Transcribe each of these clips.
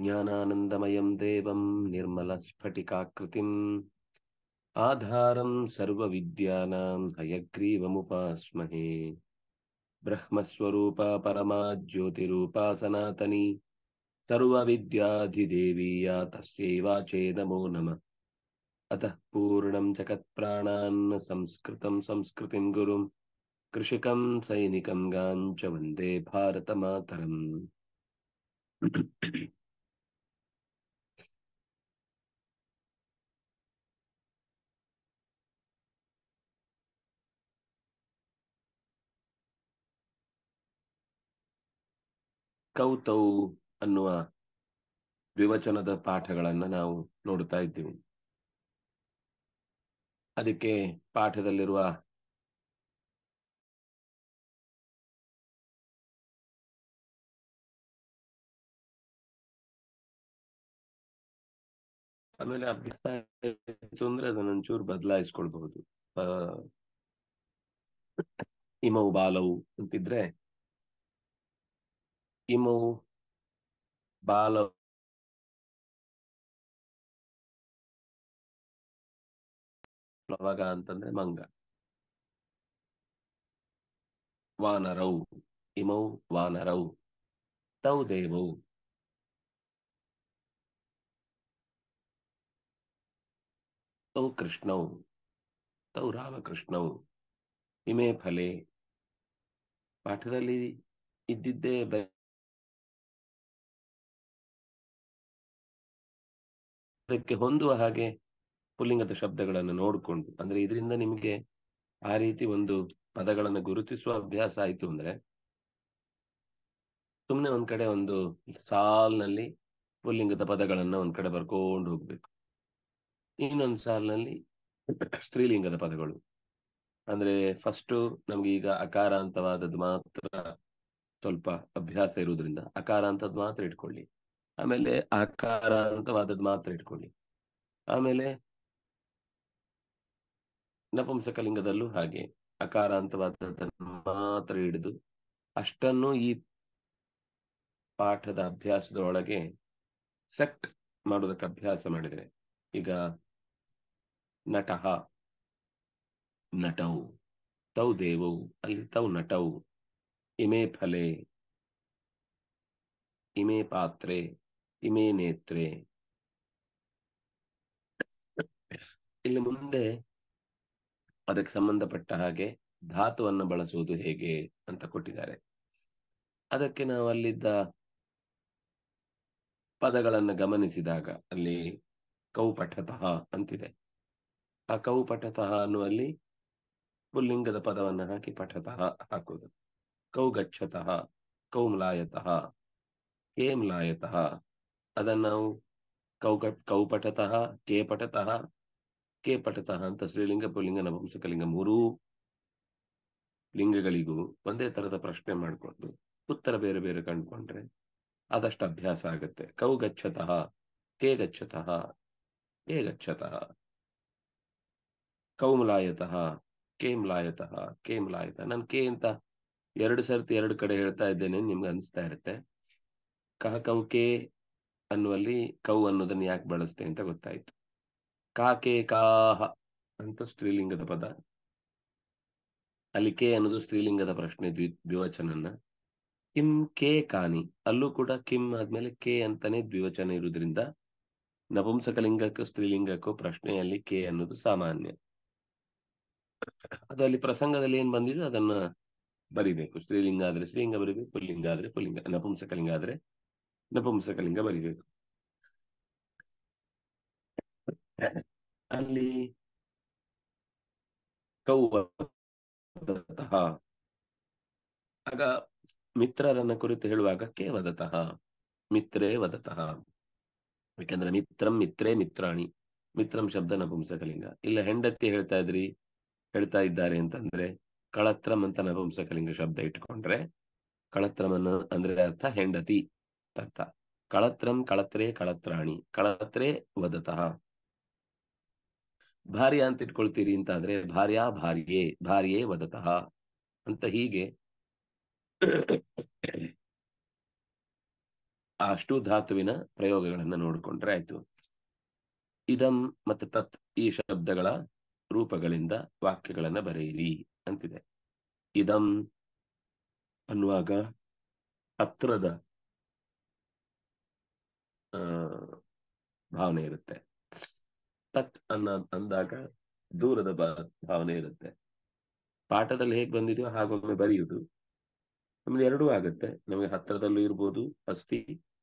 ज्ञानानन्दमयं देवं निर्मलस्फटिकाकृतिम् आधारं सर्वविद्यानां हयग्रीवमुपास्महे ब्रह्मस्वरूपा परमा ज्योतिरूपा सनातनी सर्वविद्याधिदेवीया तस्यै वाचे नमो नमः अतः पूर्णं जगत्प्राणान्न संस्कृतं संस्कृतिं गुरुं कृषिकं सैनिकं गाञ्च वन्दे भारतमातरम् ಕೌತೌ ಅನ್ನುವ ದ್ವಿವಚನದ ಪಾಠಗಳನ್ನು ನಾವು ನೋಡ್ತಾ ಇದ್ದೀವಿ ಅದಕ್ಕೆ ಪಾಠದಲ್ಲಿರುವ ಆಮೇಲೆ ಅಭ್ಯಾಸ ಅಂದ್ರೆ ಅಂದ್ರೆ ಅದನ್ನೊಂಚೂರು ಬದಲಾಯಿಸ್ಕೊಳ್ಬಹುದು ಇಮವು ಬಾಲವು ಅಂತಿದ್ರೆ ಇಮೌ Bala ಪ್ಲವಗ ಅಂತಂದ್ರೆ ಮಂಗ ವಾನರೌ ಇಮೌ ವಾನರೌ ತೌ ದೇವೌ ತೌ ಕೃಷ್ಣೌ ತೌ ರಾಮಕೃಷ್ಣೌ ಇಮೇ ಫಲೆ ಪಾಠದಲ್ಲಿ ಇದ್ದಿದ್ದೇ ಅದಕ್ಕೆ ಹೊಂದುವ ಹಾಗೆ ಪುಲ್ಲಿಂಗದ ಶಬ್ದಗಳನ್ನು ನೋಡಿಕೊಂಡು ಅಂದ್ರೆ ಇದರಿಂದ ನಿಮಗೆ ಆ ರೀತಿ ಒಂದು ಪದಗಳನ್ನು ಗುರುತಿಸುವ ಅಭ್ಯಾಸ ಆಯಿತು ಅಂದ್ರೆ ಸುಮ್ಮನೆ ಒಂದ್ ಕಡೆ ಒಂದು ಸಾಲ್ನಲ್ಲಿ ಪುಲ್ಲಿಂಗದ ಪದಗಳನ್ನ ಒಂದ್ ಕಡೆ ಬರ್ಕೊಂಡು ಹೋಗ್ಬೇಕು ಇನ್ನೊಂದು ಸಾಲ್ನಲ್ಲಿ ಸ್ತ್ರೀಲಿಂಗದ ಪದಗಳು ಅಂದ್ರೆ ಫಸ್ಟ್ ನಮ್ಗೆ ಈಗ ಅಕಾರಾಂತವಾದದ್ದು ಮಾತ್ರ ಸ್ವಲ್ಪ ಅಭ್ಯಾಸ ಇರುವುದರಿಂದ ಅಕಾರಾಂತದ್ ಮಾತ್ರ ಇಟ್ಕೊಳ್ಳಿ ಆಮೇಲೆ ಆಕಾರ ಮಾತ್ರ ಇಟ್ಕೊಳ್ಳಿ ಆಮೇಲೆ ನಪುಂಸಕಲಿಂಗದಲ್ಲೂ ಹಾಗೆ ಅಕಾರ ಮಾತ್ರ ಹಿಡಿದು ಅಷ್ಟನ್ನು ಈ ಪಾಠದ ಅಭ್ಯಾಸದೊಳಗೆ ಒಳಗೆ ಸೆಟ್ ಮಾಡೋದಕ್ಕೆ ಅಭ್ಯಾಸ ಮಾಡಿದರೆ ಈಗ ನಟಃ ನಟವು ತೌ ದೇವವು ಅಲ್ಲಿ ತೌ ನಟವು ಇಮೆ ಫಲೆ ಇಮೆ ಪಾತ್ರೆ ಇಮೇ ನೇತ್ರೆ ಇಲ್ಲಿ ಮುಂದೆ ಅದಕ್ಕೆ ಸಂಬಂಧಪಟ್ಟ ಹಾಗೆ ಧಾತುವನ್ನು ಬಳಸುವುದು ಹೇಗೆ ಅಂತ ಕೊಟ್ಟಿದ್ದಾರೆ ಅದಕ್ಕೆ ನಾವು ಅಲ್ಲಿದ್ದ ಪದಗಳನ್ನು ಗಮನಿಸಿದಾಗ ಅಲ್ಲಿ ಕೌಪಠತಃ ಅಂತಿದೆ ಆ ಕೌಪಠತಃ ಅನ್ನುವಲ್ಲಿ ಪುಲ್ಲಿಂಗದ ಪದವನ್ನು ಹಾಕಿ ಪಠತಃ ಹಾಕುವುದು ಕೌಗಚ್ಛತಃ ಕೌಮ್ಲಾಯತಃ ಕೇಮ್ಲಾಯತಃ ಅದನ್ನು ನಾವು ಕೆ ಕೌಪಟತಃ ಕೆ ಪಟತಃ ಅಂತ ಶ್ರೀಲಿಂಗ ಪುಲಿಂಗ ನಪುಂಸಕಲಿಂಗ ಮೂರೂ ಲಿಂಗಗಳಿಗೂ ಒಂದೇ ತರದ ಪ್ರಶ್ನೆ ಮಾಡಿಕೊಂಡು ಉತ್ತರ ಬೇರೆ ಬೇರೆ ಕಂಡುಕೊಂಡ್ರೆ ಆದಷ್ಟು ಅಭ್ಯಾಸ ಆಗುತ್ತೆ ಕೌ ಗಚ್ಚತಃ ಕೇ ಗಚ್ಚತಃ ಕೆ ಗಚ್ಚತಃ ಕೌ ಮುಲಾಯತಃ ಕೇ ಮುಲಾಯತಃ ಕೇ ನಾನು ಕೆ ಅಂತ ಎರಡು ಸರ್ತಿ ಎರಡು ಕಡೆ ಹೇಳ್ತಾ ಇದ್ದೇನೆ ನಿಮ್ಗೆ ಅನಿಸ್ತಾ ಇರುತ್ತೆ ಕಹ ಕೌ ಕೆ ಅನ್ನುವಲ್ಲಿ ಕೌ ಅನ್ನೋದನ್ನ ಯಾಕೆ ಬಳಸ್ತೆ ಅಂತ ಗೊತ್ತಾಯ್ತು ಕಾಕೆ ಕಾಹ ಅಂತ ಸ್ತ್ರೀಲಿಂಗದ ಪದ ಅಲ್ಲಿ ಕೆ ಅನ್ನೋದು ಸ್ತ್ರೀಲಿಂಗದ ಪ್ರಶ್ನೆ ದ್ವಿ ದ್ವಿವಚನನ್ನ ಕಿಂ ಕೆ ಕಾನಿ ಅಲ್ಲೂ ಕೂಡ ಕಿಂ ಆದ್ಮೇಲೆ ಕೆ ಅಂತಾನೆ ದ್ವಿವಚನ ಇರುವುದರಿಂದ ನಪುಂಸಕಲಿಂಗಕ್ಕೂ ಸ್ತ್ರೀಲಿಂಗಕ್ಕೂ ಪ್ರಶ್ನೆಯಲ್ಲಿ ಕೆ ಅನ್ನೋದು ಸಾಮಾನ್ಯ ಅದು ಅಲ್ಲಿ ಪ್ರಸಂಗದಲ್ಲಿ ಏನ್ ಬಂದಿದೆ ಅದನ್ನ ಬರಿಬೇಕು ಸ್ತ್ರೀಲಿಂಗ ಆದ್ರೆ ಸ್ತ್ರೀಲಿಂಗ ಬರಿಬೇಕು ಪುಲ್ಲಿಂಗ ಆದ್ರೆ ಪುಲ್ಲಿಂಗ ನಪುಂಸಕಲಿಂಗ ಆದ್ರೆ ನಪುಂಸಕಲಿಂಗ ಬರಿಬೇಕು ಅಲ್ಲಿ ಆಗ ಮಿತ್ರರನ್ನ ಕುರಿತು ಹೇಳುವಾಗ ವದತಃ ಮಿತ್ರೇ ವದತಃ ಯಾಕಂದ್ರೆ ಮಿತ್ರಂ ಮಿತ್ರೇ ಮಿತ್ರಾಣಿ ಮಿತ್ರಂ ಶಬ್ದ ನಪುಂಸಕಲಿಂಗ ಇಲ್ಲ ಹೆಂಡತಿ ಹೇಳ್ತಾ ಇದ್ರಿ ಹೇಳ್ತಾ ಇದ್ದಾರೆ ಅಂತಂದ್ರೆ ಕಳತ್ರಂ ಅಂತ ನಪುಂಸಕಲಿಂಗ ಶಬ್ದ ಇಟ್ಕೊಂಡ್ರೆ ಕಳತ್ರಮನ್ನು ಅಂದ್ರೆ ಅರ್ಥ ಹೆಂಡತಿ ಕಳತ್ರಂ ಕಳತ್ರೇ ಕಳತ್ರಾಣಿ ಕಳತ್ರೇ ವದತಃ ಭಾರ್ಯ ಅಂತ ಇಟ್ಕೊಳ್ತೀರಿ ಅಂತ ಆದ್ರೆ ಭಾರ್ಯ ಭಾರ್ಯೆ ಭಾರ್ಯೆ ವದತಃ ಅಂತ ಹೀಗೆ ಅಷ್ಟು ಧಾತುವಿನ ಪ್ರಯೋಗಗಳನ್ನ ನೋಡಿಕೊಂಡ್ರೆ ಆಯ್ತು ಇದಂ ಮತ್ತೆ ತತ್ ಈ ಶಬ್ದಗಳ ರೂಪಗಳಿಂದ ವಾಕ್ಯಗಳನ್ನ ಬರೆಯಿರಿ ಅಂತಿದೆ ಇದಂ ಅನ್ನುವಾಗ ಹತ್ರದ ಭಾವನೆ ಇರುತ್ತೆ ತತ್ ಅನ್ನ ಅಂದಾಗ ದೂರದ ಭಾವನೆ ಇರುತ್ತೆ ಪಾಠದಲ್ಲಿ ಹೇಗೆ ಬಂದಿದೆಯೋ ಹಾಗೊಮ್ಮೆ ಬರೆಯುವುದು ನಮ್ಗೆ ಎರಡೂ ಆಗುತ್ತೆ ನಮಗೆ ಹತ್ತಿರದಲ್ಲೂ ಇರ್ಬೋದು ಅಸ್ತಿ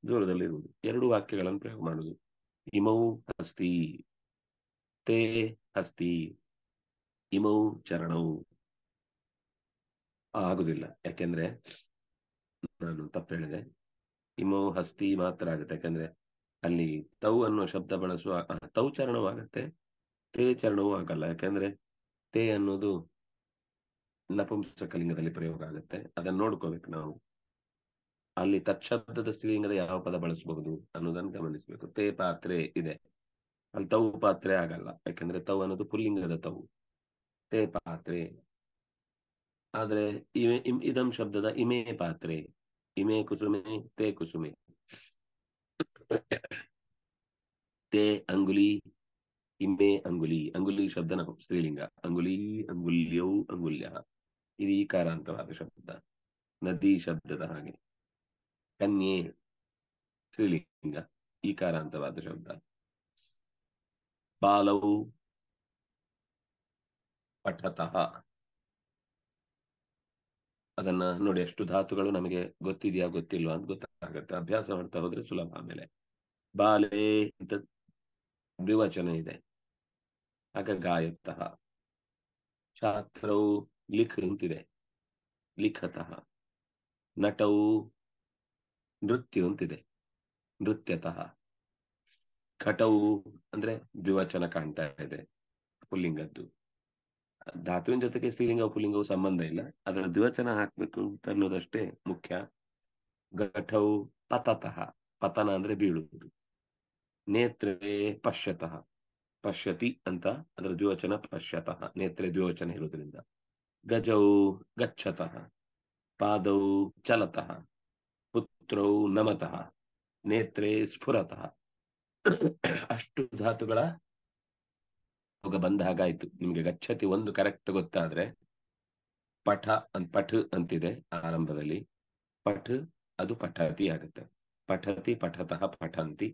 ದೂರದಲ್ಲಿ ಇರ್ಬೋದು ಎರಡು ವಾಕ್ಯಗಳನ್ನು ಪ್ರಯೋಗ ಮಾಡುದು ಇಮೌ ಅಸ್ತಿ ತೇ ಅಸ್ತಿ ಇಮೌ ಚರಣವು ಆಗುದಿಲ್ಲ ಯಾಕೆಂದ್ರೆ ನಾನು ತಪ್ಪು ಹೇಳಿದೆ ಇಮೋ ಹಸ್ತಿ ಮಾತ್ರ ಆಗುತ್ತೆ ಯಾಕಂದ್ರೆ ಅಲ್ಲಿ ತೌ ಅನ್ನೋ ಶಬ್ದ ಬಳಸುವ ತೌ ಚರಣವೂ ಆಗತ್ತೆ ತೇ ಚರಣವೂ ಆಗಲ್ಲ ಯಾಕಂದ್ರೆ ತೇ ಅನ್ನೋದು ನಪುಂಸಕಲಿಂಗದಲ್ಲಿ ಪ್ರಯೋಗ ಆಗುತ್ತೆ ಅದನ್ನ ನೋಡ್ಕೋಬೇಕು ನಾವು ಅಲ್ಲಿ ತತ್ಶಬ್ದದ ಸ್ತ್ರೀಲಿಂಗದ ಯಾವ ಪದ ಬಳಸಬಹುದು ಅನ್ನೋದನ್ನ ಗಮನಿಸಬೇಕು ತೇ ಪಾತ್ರೆ ಇದೆ ಅಲ್ಲಿ ತೌ ಪಾತ್ರೆ ಆಗಲ್ಲ ಯಾಕಂದ್ರೆ ತೌ ಅನ್ನೋದು ಪುಲ್ಲಿಂಗದ ತೌ ತೇ ಪಾತ್ರೆ ಆದ್ರೆ ಇಮೆ ಇದಂ ಶಬ್ದದ ಇಮೇ ಪಾತ್ರೆ ಇಮೇ ಕುಸುಮೆ ತೇ ಕುಸುಮೆ ತೇ ಅಂಗುಲಿ ಇಮೇ ಅಂಗುಲಿ ಅಂಗುಲಿ ಶಬ್ದನ ಸ್ತ್ರೀಲಿಂಗ ಅಂಗುಲಿ ಅಂಗುಲ್ಯೌ ಅಂಗುಲ್ಯ ಇದು ಈ ಕಾರಾಂತವಾದ ಶಬ್ದ ನದಿ ಶಬ್ದದ ಹಾಗೆ ಕನ್ಯೆ ಸ್ತ್ರೀಲಿಂಗ ಈ ಕಾರಾಂತವಾದ ಶಬ್ದ ಬಾಲವು ಪಠತಃ ಅದನ್ನ ನೋಡಿ ಎಷ್ಟು ಧಾತುಗಳು ನಮಗೆ ಗೊತ್ತಿದೆಯಾ ಗೊತ್ತಿಲ್ವಾ ಅಂತ ಗೊತ್ತಾಗುತ್ತೆ ಅಭ್ಯಾಸ ಮಾಡ್ತಾ ಹೋದ್ರೆ ಸುಲಭ ಆಮೇಲೆ ಬಾಲೆ ಅಂತ ದ್ವಿವಚನ ಇದೆ ಆಗ ಗಾಯತಃ ಛಾತ್ರವು ಲಿಖ್ ಅಂತಿದೆ ಲಿಖತಃ ನಟವು ನೃತ್ಯ ಅಂತಿದೆ ನೃತ್ಯತಃ ಘಟವು ಅಂದ್ರೆ ದ್ವಿವಚನ ಕಾಣ್ತಾ ಇದೆ ಪುಲ್ಲಿಂಗದ್ದು ಧಾತುವಿನ ಜೊತೆಗೆ ಸ್ತ್ರೀಲಿಂಗ ಪುಲಿಂಗವು ಸಂಬಂಧ ಇಲ್ಲ ಅದರ ದ್ವಿವಚನ ಹಾಕ್ಬೇಕು ಅಂತ ಅನ್ನೋದಷ್ಟೇ ಮುಖ್ಯ ಘಟವು ಪತತಃ ಪತನ ಅಂದ್ರೆ ಬೀಳುವುದು ನೇತ್ರೇ ಪಶ್ಯತಃ ಪಶ್ಯತಿ ಅಂತ ಅದರ ದ್ವಿವಚನ ಪಶ್ಯತಃ ನೇತ್ರೆ ದ್ವಿವಚನ ಇರುವುದರಿಂದ ಗಜೌ ಗಚ್ಚತಃ ಪಾದೌ ಚಲತಃ ಪುತ್ರೌ ನಮತಃ ನೇತ್ರೇ ಸ್ಫುರತಃ ಅಷ್ಟು ಧಾತುಗಳ ಯೋಗ ಬಂದ ಹಾಗಾಯ್ತು ನಿಮ್ಗೆ ಗಚ್ಚತಿ ಒಂದು ಕರೆಕ್ಟ್ ಗೊತ್ತಾದ್ರೆ ಪಠ ಅಂತ ಪಠ ಅಂತಿದೆ ಆರಂಭದಲ್ಲಿ ಪಠ ಅದು ಪಠತಿ ಆಗುತ್ತೆ ಪಠತಿ ಪಠತಃ ಪಠಂತಿ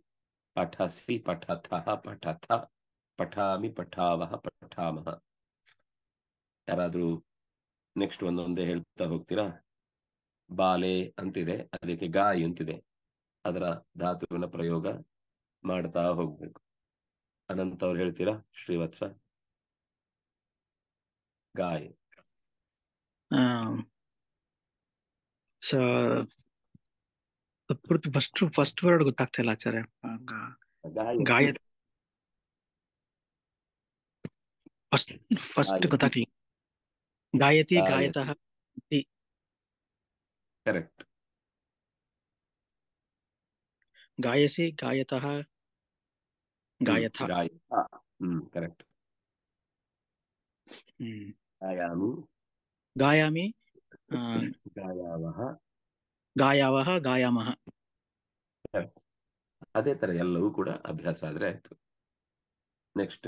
ಪಠಸಿ ಪಠತಃ ಪಠಥ ಪಠಾಮಿ ಪಠಾವಹ ಪಠಾಮಹ ಯಾರಾದ್ರೂ ನೆಕ್ಸ್ಟ್ ಒಂದೊಂದೇ ಹೇಳ್ತಾ ಹೋಗ್ತೀರಾ ಬಾಲೆ ಅಂತಿದೆ ಅದಕ್ಕೆ ಗಾಯಿ ಅಂತಿದೆ ಅದರ ಧಾತುವಿನ ಪ್ರಯೋಗ ಮಾಡ್ತಾ ಹೋಗ್ಬೇಕು ಅನಂತ ಅವ್ರು ಹೇಳ್ತೀರಾ ಶ್ರೀವತ್ಸ ಗಾಯ ಪೂರ್ತಿ ಫಸ್ಟ್ ಫಸ್ಟ್ ವರ್ಡ್ ಗೊತ್ತಾಗ್ತಾ ಇಲ್ಲ ಆಚಾರ್ಯ ಗಾಯ ಫಸ್ಟ್ ಫಸ್ಟ್ ಗೊತ್ತಾಗ್ಲಿ ಗಾಯತಿ ಗಾಯತಃ ಕರೆಕ್ಟ್ ಗಾಯಸಿ ಗಾಯತಃ गायथ करेक्ट ಗಾಯಾಮಿ ಗಾಯಾಮಿ ಗಾಯಾವಹ ಗಾಯಾವಹ ಗಾಯಾಮಹ ಅದೇ ತರ ಎಲ್ಲವೂ ಕೂಡ ಅಭ್ಯಾಸ ಆದ್ರೆ ಆಯ್ತು ನೆಕ್ಸ್ಟ್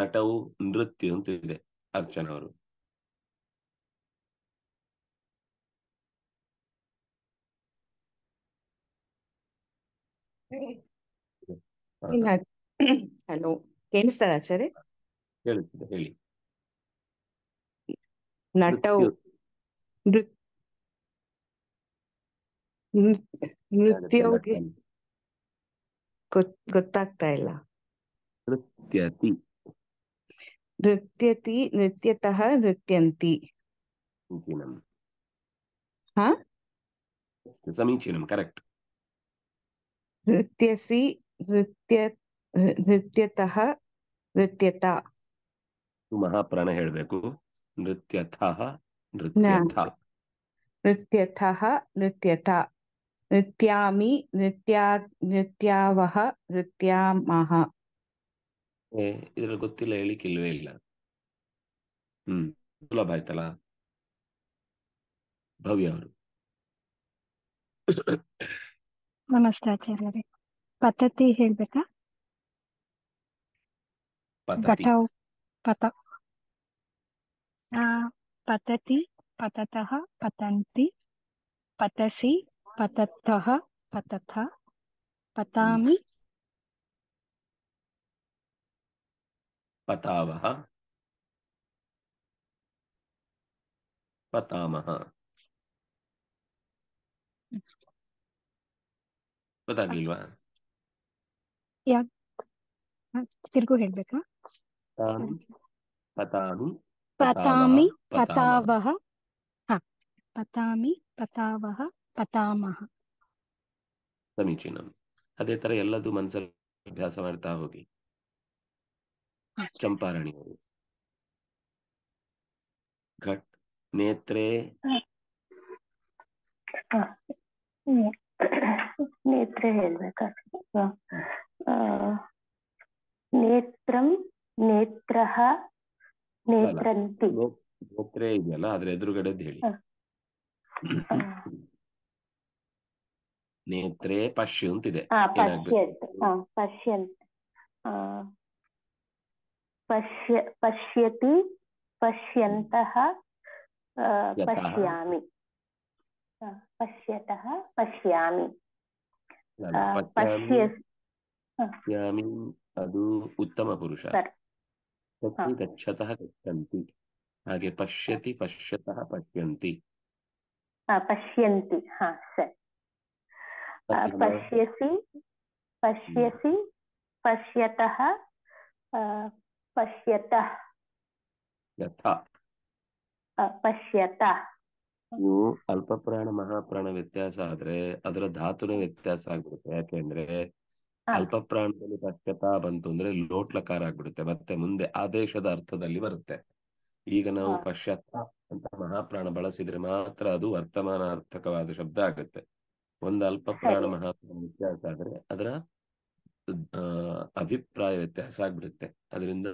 ನಟವು ನೃತ್ಯ ಅಂತ ಇದೆ ಅರ್ಚನಾ ಅವರು ಹಲೋ ಕೇಳಿಸ್ತದ ಆಚಾರ್ಯ ಹೇಳಿ ನಟವು ನೃತ್ಯವ್ಗೆ ಗೊತ್ತಾಗ್ತಾ ಇಲ್ಲ ನೃತ್ಯತಿ ನೃತ್ಯತಿ ನೃತ್ಯತಃ ನೃತ್ಯಂತಿ ಸಮೀಚೀನಂ ಕರೆಕ್ಟ್ ನೃತ್ಯಸಿ ನೃತ್ಯ ನೃತ್ಯತಃ ನೃತ್ಯತ ಮಹಾಪ್ರಾಣ ಹೇಳ್ಬೇಕು ನೃತ್ಯಥ ನೃತ್ಯಥ ನೃತ್ಯತಃ ನೃತ್ಯತ ನೃತ್ಯಾಮಿ ನೃತ್ಯ ನೃತ್ಯಾವಹ ನೃತ್ಯಾಮಹ ಇದ್ರಲ್ಲಿ ಗೊತ್ತಿಲ್ಲ ಹೇಳಿಕ್ಕಿಲ್ವೇ ಇಲ್ಲ ಹ್ಮ್ ಸುಲಭ ಆಯ್ತಲ್ಲ ಭವ್ಯ ಅವರು ನಮಸ್ತೆ ಆಚಾರ್ಯರೇ ಪದ್ಧತಿ ಹೇಳ್ಬೇಕಾ ಪತತಿ ಘಟೌ ಪತ ಆ, ಪತತಿ ಪತತಃ ಪತಂತಿ ಪತಸಿ ಪತತಃ ಪತಥ ಪತಾಮಿ पतावः पतामः पता वा ಯಾಕ ತಿರ್ಗು ಹೇಳ್ಬೇಕಾ ಪತಾಮಿ ಪತಾಮಿ ಪತಾವಹ ಹ ಪತಾಮಿ ಪತಾವಹ ಪತಾಮಹ ಸಮೀಚೀನ ಅದೇ ತರ ಎಲ್ಲದೂ ಮನಸ್ಸಲ್ಲಿ ಅಭ್ಯಾಸ ಮಾಡ್ತಾ ಹೋಗಿ ಚಂಪಾರಣಿಯವರು ಘಟ್ ನೇತ್ರೆ ನೇತ್ರೇ ನೇತ್ರೆ ಹೇಳ್ಬೇಕಾಗ್ತದೆ ನೇತ್ರಂ ನೇತ್ರ ನೇತ್ರಂತಿ ಗೋಪ್ರೆ ಇದೆಯಲ್ಲ ಅದ್ರ ಎದುರುಗಡೆದ್ದು ಹೇಳಿ ನೇತ್ರೇ ಪಶ್ಯು ಅಂತಿದೆ ಪಶ್ಯಂತ್ ಪಶ್ಯ ಪಶ್ಯತಿ ಪಶ್ಯಂತಹ ಪಶ್ಯಾಮಿ ಪಶ್ಯತಃ ಪಶ್ಯಾಮಿ ಪಶ್ಯ तस्यामिन् अदु उत्तमपुरुष तत्र हाँ। गच्छतः गच्छन्ति आगे पश्यति पश्यतः पश्यन्ति पश्यन्ति सर पश्यसि पश्यसि पश्यतः पश्यतः यथा ಅಲ್ಪ ಪ್ರಾಣ ಮಹಾಪ್ರಾಣ ವ್ಯತ್ಯಾಸ ಆದ್ರೆ ಅದರ ಧಾತುನ ವ್ಯತ್ಯಾಸ ಆಗ್ಬಿಡುತ್ತೆ ಯಾಕೆಂದ್ರೆ ಅಲ್ಪ ಪ್ರಾಣದಲ್ಲಿ ತತ್ಕತಾ ಬಂತು ಅಂದ್ರೆ ಲೋಟ್ಲಕಾರ ಆಗ್ಬಿಡುತ್ತೆ ಮತ್ತೆ ಮುಂದೆ ಆದೇಶದ ಅರ್ಥದಲ್ಲಿ ಬರುತ್ತೆ ಈಗ ನಾವು ಪಶ್ಚಾತ್ತ ಅಂತ ಮಹಾಪ್ರಾಣ ಬಳಸಿದ್ರೆ ಮಾತ್ರ ಅದು ವರ್ತಮಾನ ಅರ್ಥಕವಾದ ಶಬ್ದ ಆಗುತ್ತೆ ಒಂದು ಅಲ್ಪ ಪ್ರಾಣ ಮಹಾಪ್ರಾಣ ವ್ಯತ್ಯಾಸ ಆದ್ರೆ ಅದರ ಅಭಿಪ್ರಾಯ ವ್ಯತ್ಯಾಸ ಆಗ್ಬಿಡುತ್ತೆ ಅದರಿಂದ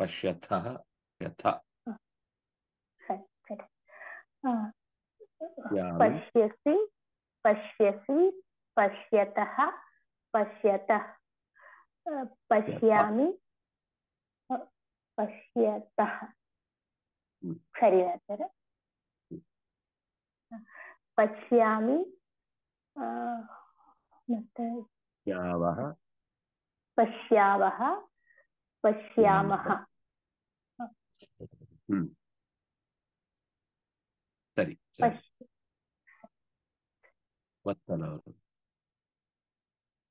ಪಶ್ಯಥ ಪಶ್ಯಸಿ ಪಶ್ಯಸಿ ಪಶ್ಯತಃ पश्यत पश्या पश्यत पश्यतः पश्या पश्यामि हम्म। हम्म। पश्या हम्म। पश्य वत्सल सरि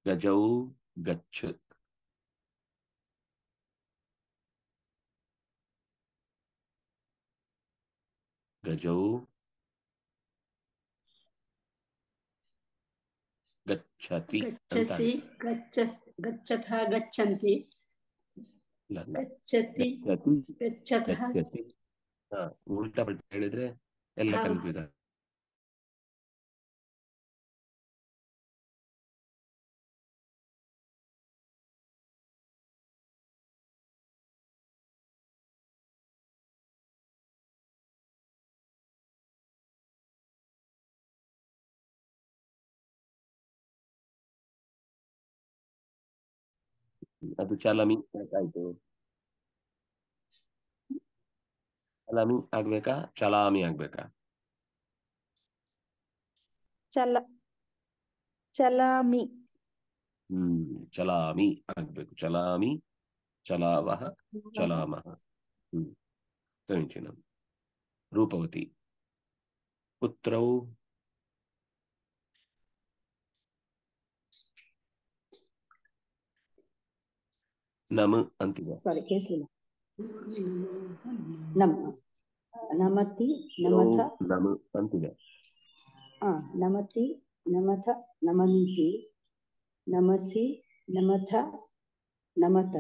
गजौ गच्छुत गजौ गच्छति गच्छसि गच्छतः गच्छन्ति ಗಚ್ಚತಿ ಗಚ್ಚತಃ ಉಲ್ಟಾ ಪಲ್ಟಾ ಹೇಳಿದ್ರೆ ಎಲ್ಲ ಕನ್ಫ್ಯೂಸ್ ಆಗುತ್ತೆ Atau calami itu. চালামি আগবেকা চালামি আগবেকা চালা চালামি হুম চালামি আগবেকু চালামি চালাবাহ চালামাহ হুম তৈঞ্চিনাম রূপবতী পুত্রৌ ನಮ ಅಂತಿದೆ ಸಾರಿ ಕೇಳಿಸಲಿಲ್ಲ ನಮ ನಮತಿ ನಮಥ ನಮ ಅಂತಿದೆ ಆ ನಮತಿ ನಮಥ ನಮಂತಿ ನಮಸಿ ನಮಥ ನಮತ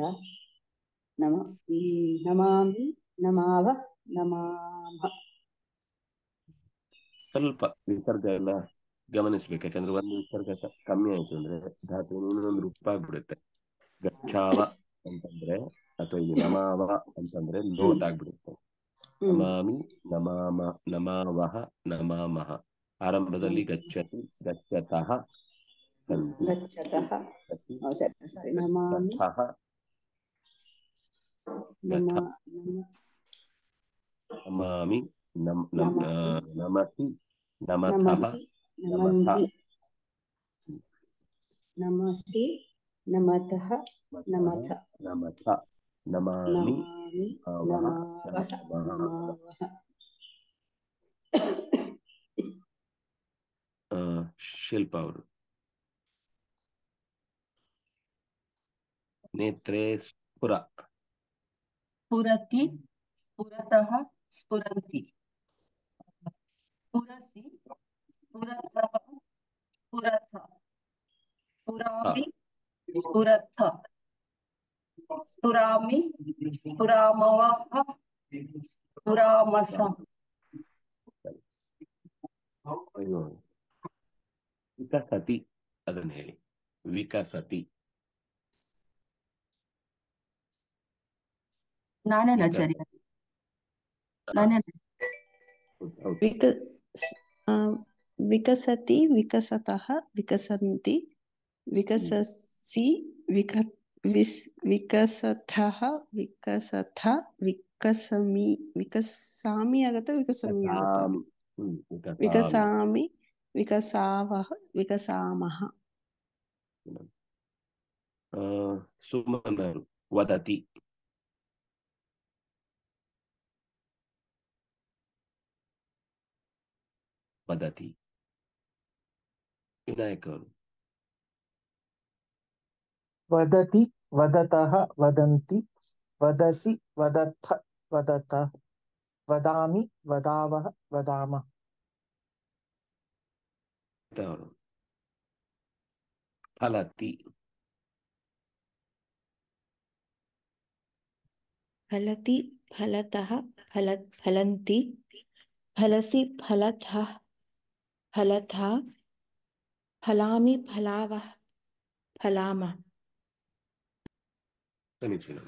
ನಮ ನಮಾಮಿ ನಮಾವ ನಮಾಮ ಸ್ವಲ್ಪ ನಿಸರ್ಗ ಎಲ್ಲ ಗಮನಿಸ್ಬೇಕು ಯಾಕಂದ್ರೆ ಒಂದು ವಿಸರ್ಗ ಕಮ್ಮಿ ಆಯ್ತು ಅಂದ್ರೆ ಧಾತು ಇನ್ನೊಂದು ರೂಪ ಆಗ್ಬಿಡುತ್ತೆ ಗಚ್ಚಾವ ಅಂತಂದ್ರೆ ಅಥವಾ ಈಗ ನಮಾವ ಅಂತಂದ್ರೆ ಲೋಟ್ ಆಗ್ಬಿಡುತ್ತೆ ನಮಾಮಿ ನಮಾಮ ನಮಾವಹ ನಮಾಮಹ ಆರಂಭದಲ್ಲಿ ಗಚ್ಚತಿ ಗಚ್ಚತಃ ಗಚ್ಚತಃ ಸಾರಿ ನಮಾಮಿ ನಮಾಮಿ ನಮ್ ನಮತಿ ನಮತಃ ನಮತಃ ನಮಸ್ತಿ ನಮತಃ नमथ नमथ नमामि शिल्पा और नेत्रे स्फुर स्फुरति स्फुरतः स्फुरन्ति स्फुरसि स्फुरतः स्फुरथ स्फुरामि स्फुरथ सुरामि सुरामवः सुरामस ವಿಕಸತಿ ಅದನ್ನ ಹೇಳಿ ವಿಕಸತಿ ನಾನೇನ ಆಚಾರ್ಯ ನಾನೇನ ವಿಕ ವಿಕಸತಿ ವಿಕಸತಃ ವಿಕಸಂತಿ ವಿಕಸಸಿ ವಿಕತ್ विकसथः विकसथ विकसमि विकसामि आगतं विकसमि आगतं विकसामि विकसावः विकसामः सुमन् वदति वदति विनायकः वदति वदतः वदन्ति वदसि वदत वदामि वदावः वदामः फलति फलति फलतः फल फलन्ति फलसि फलामि फलावः फलामः ಸಮೀಚೀನ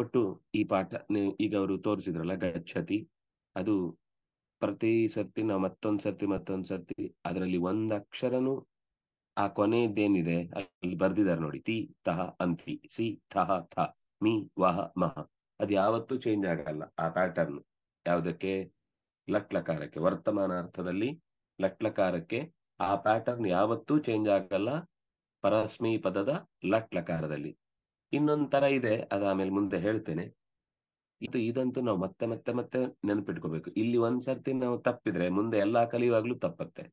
ಒಟ್ಟು ಈ ಪಾಠ ಈಗ ಅವರು ತೋರಿಸಿದ್ರಲ್ಲ ಗಚ್ಚತಿ ಅದು ಪ್ರತಿ ಸರ್ತಿ ನಾವು ಮತ್ತೊಂದ್ ಸರ್ತಿ ಮತ್ತೊಂದ್ ಸರ್ತಿ ಅದರಲ್ಲಿ ಒಂದ್ ಅಕ್ಷರನು ಆ ಕೊನೆಯದ್ದೇನಿದೆ ಅಲ್ಲಿ ಬರ್ದಿದ್ದಾರೆ ನೋಡಿ ತಿ ತಹ ಅಂತಿ ಸಿ ತಹ ಥ ಮಿ ವಹ ಮಹ ಅದು ಯಾವತ್ತೂ ಚೇಂಜ್ ಆಗಲ್ಲ ಆ ಪ್ಯಾಟರ್ನ್ ಯಾವುದಕ್ಕೆ ಲಟ್ಲಕಾರಕ್ಕೆ ವರ್ತಮಾನ ಅರ್ಥದಲ್ಲಿ ಲಟ್ಲಕಾರಕ್ಕೆ ಆ ಪ್ಯಾಟರ್ನ್ ಯಾವತ್ತೂ ಚೇಂಜ್ ಆಗಲ್ಲ ಪರಸ್ಮಿ ಪದದ ಲಟ್ಲಕಾರದಲ್ಲಿ ಇನ್ನೊಂದ್ ತರ ಇದೆ ಅದ ಆಮೇಲೆ ಮುಂದೆ ಹೇಳ್ತೇನೆ ಇದು ಇದಂತೂ ನಾವು ಮತ್ತೆ ಮತ್ತೆ ಮತ್ತೆ ನೆನಪಿಟ್ಕೋಬೇಕು ಇಲ್ಲಿ ಒಂದ್ಸರ್ತಿ ನಾವು ತಪ್ಪಿದ್ರೆ ಮುಂದೆ ಎಲ್ಲಾ ಕಲಿಯುವಾಗ್ಲೂ ತಪ್ಪತ್ತೆ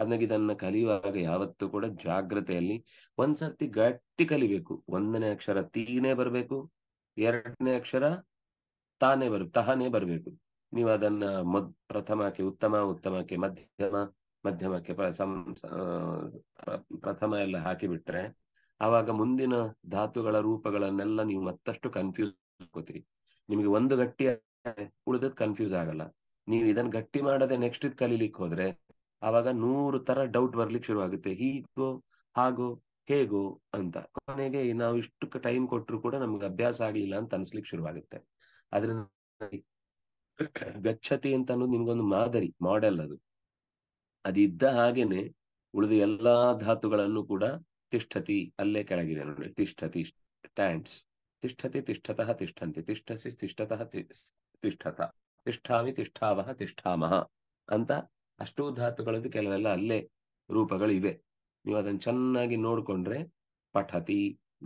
ಅದ್ನಾಗ ಇದನ್ನ ಕಲಿಯುವಾಗ ಯಾವತ್ತೂ ಕೂಡ ಜಾಗ್ರತೆಯಲ್ಲಿ ಒಂದ್ಸರ್ತಿ ಗಟ್ಟಿ ಕಲಿಬೇಕು ಒಂದನೇ ಅಕ್ಷರ ತೀನೇ ಬರ್ಬೇಕು ಎರಡನೇ ಅಕ್ಷರ ತಾನೇ ಬರ್ ತಹಾನೇ ಬರ್ಬೇಕು ನೀವು ಅದನ್ನ ಮೊದ್ ಪ್ರಥಮಕ್ಕೆ ಉತ್ತಮ ಉತ್ತಮಕ್ಕೆ ಮಧ್ಯಮ ಮಧ್ಯಮಕ್ಕೆ ಪ್ರಥಮ ಎಲ್ಲ ಹಾಕಿಬಿಟ್ರೆ ಆವಾಗ ಮುಂದಿನ ಧಾತುಗಳ ರೂಪಗಳನ್ನೆಲ್ಲ ನೀವು ಮತ್ತಷ್ಟು ಕನ್ಫ್ಯೂಸ್ ಹಾಕೋತೀರಿ ನಿಮಗೆ ಒಂದು ಗಟ್ಟಿ ಉಳಿದದ್ ಕನ್ಫ್ಯೂಸ್ ಆಗಲ್ಲ ನೀವು ಇದನ್ನ ಗಟ್ಟಿ ಮಾಡದೆ ನೆಕ್ಸ್ಟ್ ಇದ್ ಕಲಿಲಿಕ್ಕೆ ಹೋದ್ರೆ ಆವಾಗ ನೂರು ತರ ಡೌಟ್ ಬರ್ಲಿಕ್ಕೆ ಶುರು ಆಗುತ್ತೆ ಹೀಗೋ ಹಾಗೋ ಹೇಗೋ ಅಂತ ಕೊನೆಗೆ ನಾವು ಇಷ್ಟು ಟೈಮ್ ಕೊಟ್ಟರು ಕೂಡ ನಮ್ಗೆ ಅಭ್ಯಾಸ ಆಗ್ಲಿಲ್ಲ ಅಂತ ಅನ್ಸ್ಲಿಕ್ಕೆ ಶುರುವಾಗುತ್ತೆ ಅದ್ರಿಂದ ಗಚ್ಚತಿ ಅಂತ ಅನ್ನೋದು ನಿಮ್ಗೊಂದು ಮಾದರಿ ಮಾಡೆಲ್ ಅದು ಅದಿದ್ದ ಹಾಗೇನೆ ಉಳಿದ ಎಲ್ಲಾ ಧಾತುಗಳನ್ನು ಕೂಡ ತಿಷ್ಠತಿ ಅಲ್ಲೇ ಕೆಳಗಿದೆ ನೋಡಿ ತಿಷ್ಠತಿ ಸ್ಟ್ಯಾಂಡ್ಸ್ ತಿಷ್ಠತಿ ತಿಷ್ಠತಃ ತಿಷ್ಠಂತಿ ತಿಷ್ಠಸಿ ತಿಷ್ಠತಃ ತಿಷ್ಠತ ತಿಷ್ಠಾಮಿ ತಿಷ್ಠಾವಹ ತಿಷ್ಠಾಮಹ ಅಂತ ಅಷ್ಟೂ ಧಾತುಗಳದ್ದು ಕೆಲವೆಲ್ಲ ಅಲ್ಲೇ ರೂಪಗಳಿವೆ ನೀವು ಅದನ್ನು ಚೆನ್ನಾಗಿ ನೋಡಿಕೊಂಡ್ರೆ ಪಠತಿ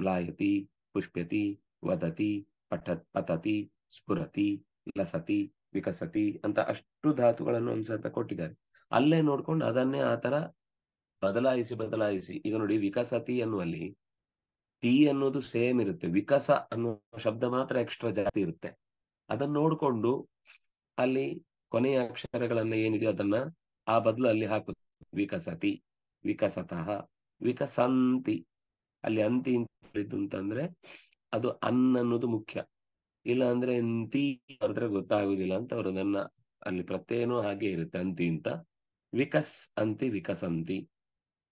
ಲಾಯತಿ ಪುಷ್ಪ್ಯತಿ ವದತಿ ಪಠ ಪತತಿ ಸ್ಫುರತಿ ಲಸತಿ ವಿಕಸತಿ ಅಂತ ಅಷ್ಟು ಧಾತುಗಳನ್ನು ಒಂದು ಕೊಟ್ಟಿದ್ದಾರೆ ಅಲ್ಲೇ ನೋಡ್ಕೊಂಡು ಅದನ್ನೇ ಆತರ ಬದಲಾಯಿಸಿ ಬದಲಾಯಿಸಿ ಈಗ ನೋಡಿ ವಿಕಾಸತಿ ಅನ್ನುವಲ್ಲಿ ಟಿ ಅನ್ನೋದು ಸೇಮ್ ಇರುತ್ತೆ ವಿಕಸ ಅನ್ನೋ ಶಬ್ದ ಮಾತ್ರ ಎಕ್ಸ್ಟ್ರಾ ಜಾಸ್ತಿ ಇರುತ್ತೆ ಅದನ್ನ ನೋಡಿಕೊಂಡು ಅಲ್ಲಿ ಕೊನೆಯ ಅಕ್ಷರಗಳನ್ನ ಏನಿದೆಯೋ ಅದನ್ನ ಆ ಬದಲು ಅಲ್ಲಿ ಹಾಕು ವಿಕಸತಿ ವಿಕಸತಃ ವಿಕಸಂತಿ ಅಲ್ಲಿ ಅಂತಿ ಹೇಳಿದ್ದು ಅಂತಂದ್ರೆ ಅದು ಅನ್ ಅನ್ನೋದು ಮುಖ್ಯ ಇಲ್ಲ ಅಂದ್ರೆ ಅಂತಿ ಅಂದ್ರೆ ಗೊತ್ತಾಗುದಿಲ್ಲ ಅಂತ ಅವ್ರು ಅದನ್ನ ಅಲ್ಲಿ ಪ್ರತ್ಯೇನೂ ಹಾಗೆ ಇರುತ್ತೆ ಅಂತಿ ಅಂತ ವಿಕಸ್ ಅಂತಿ ವಿಕಸಂತಿ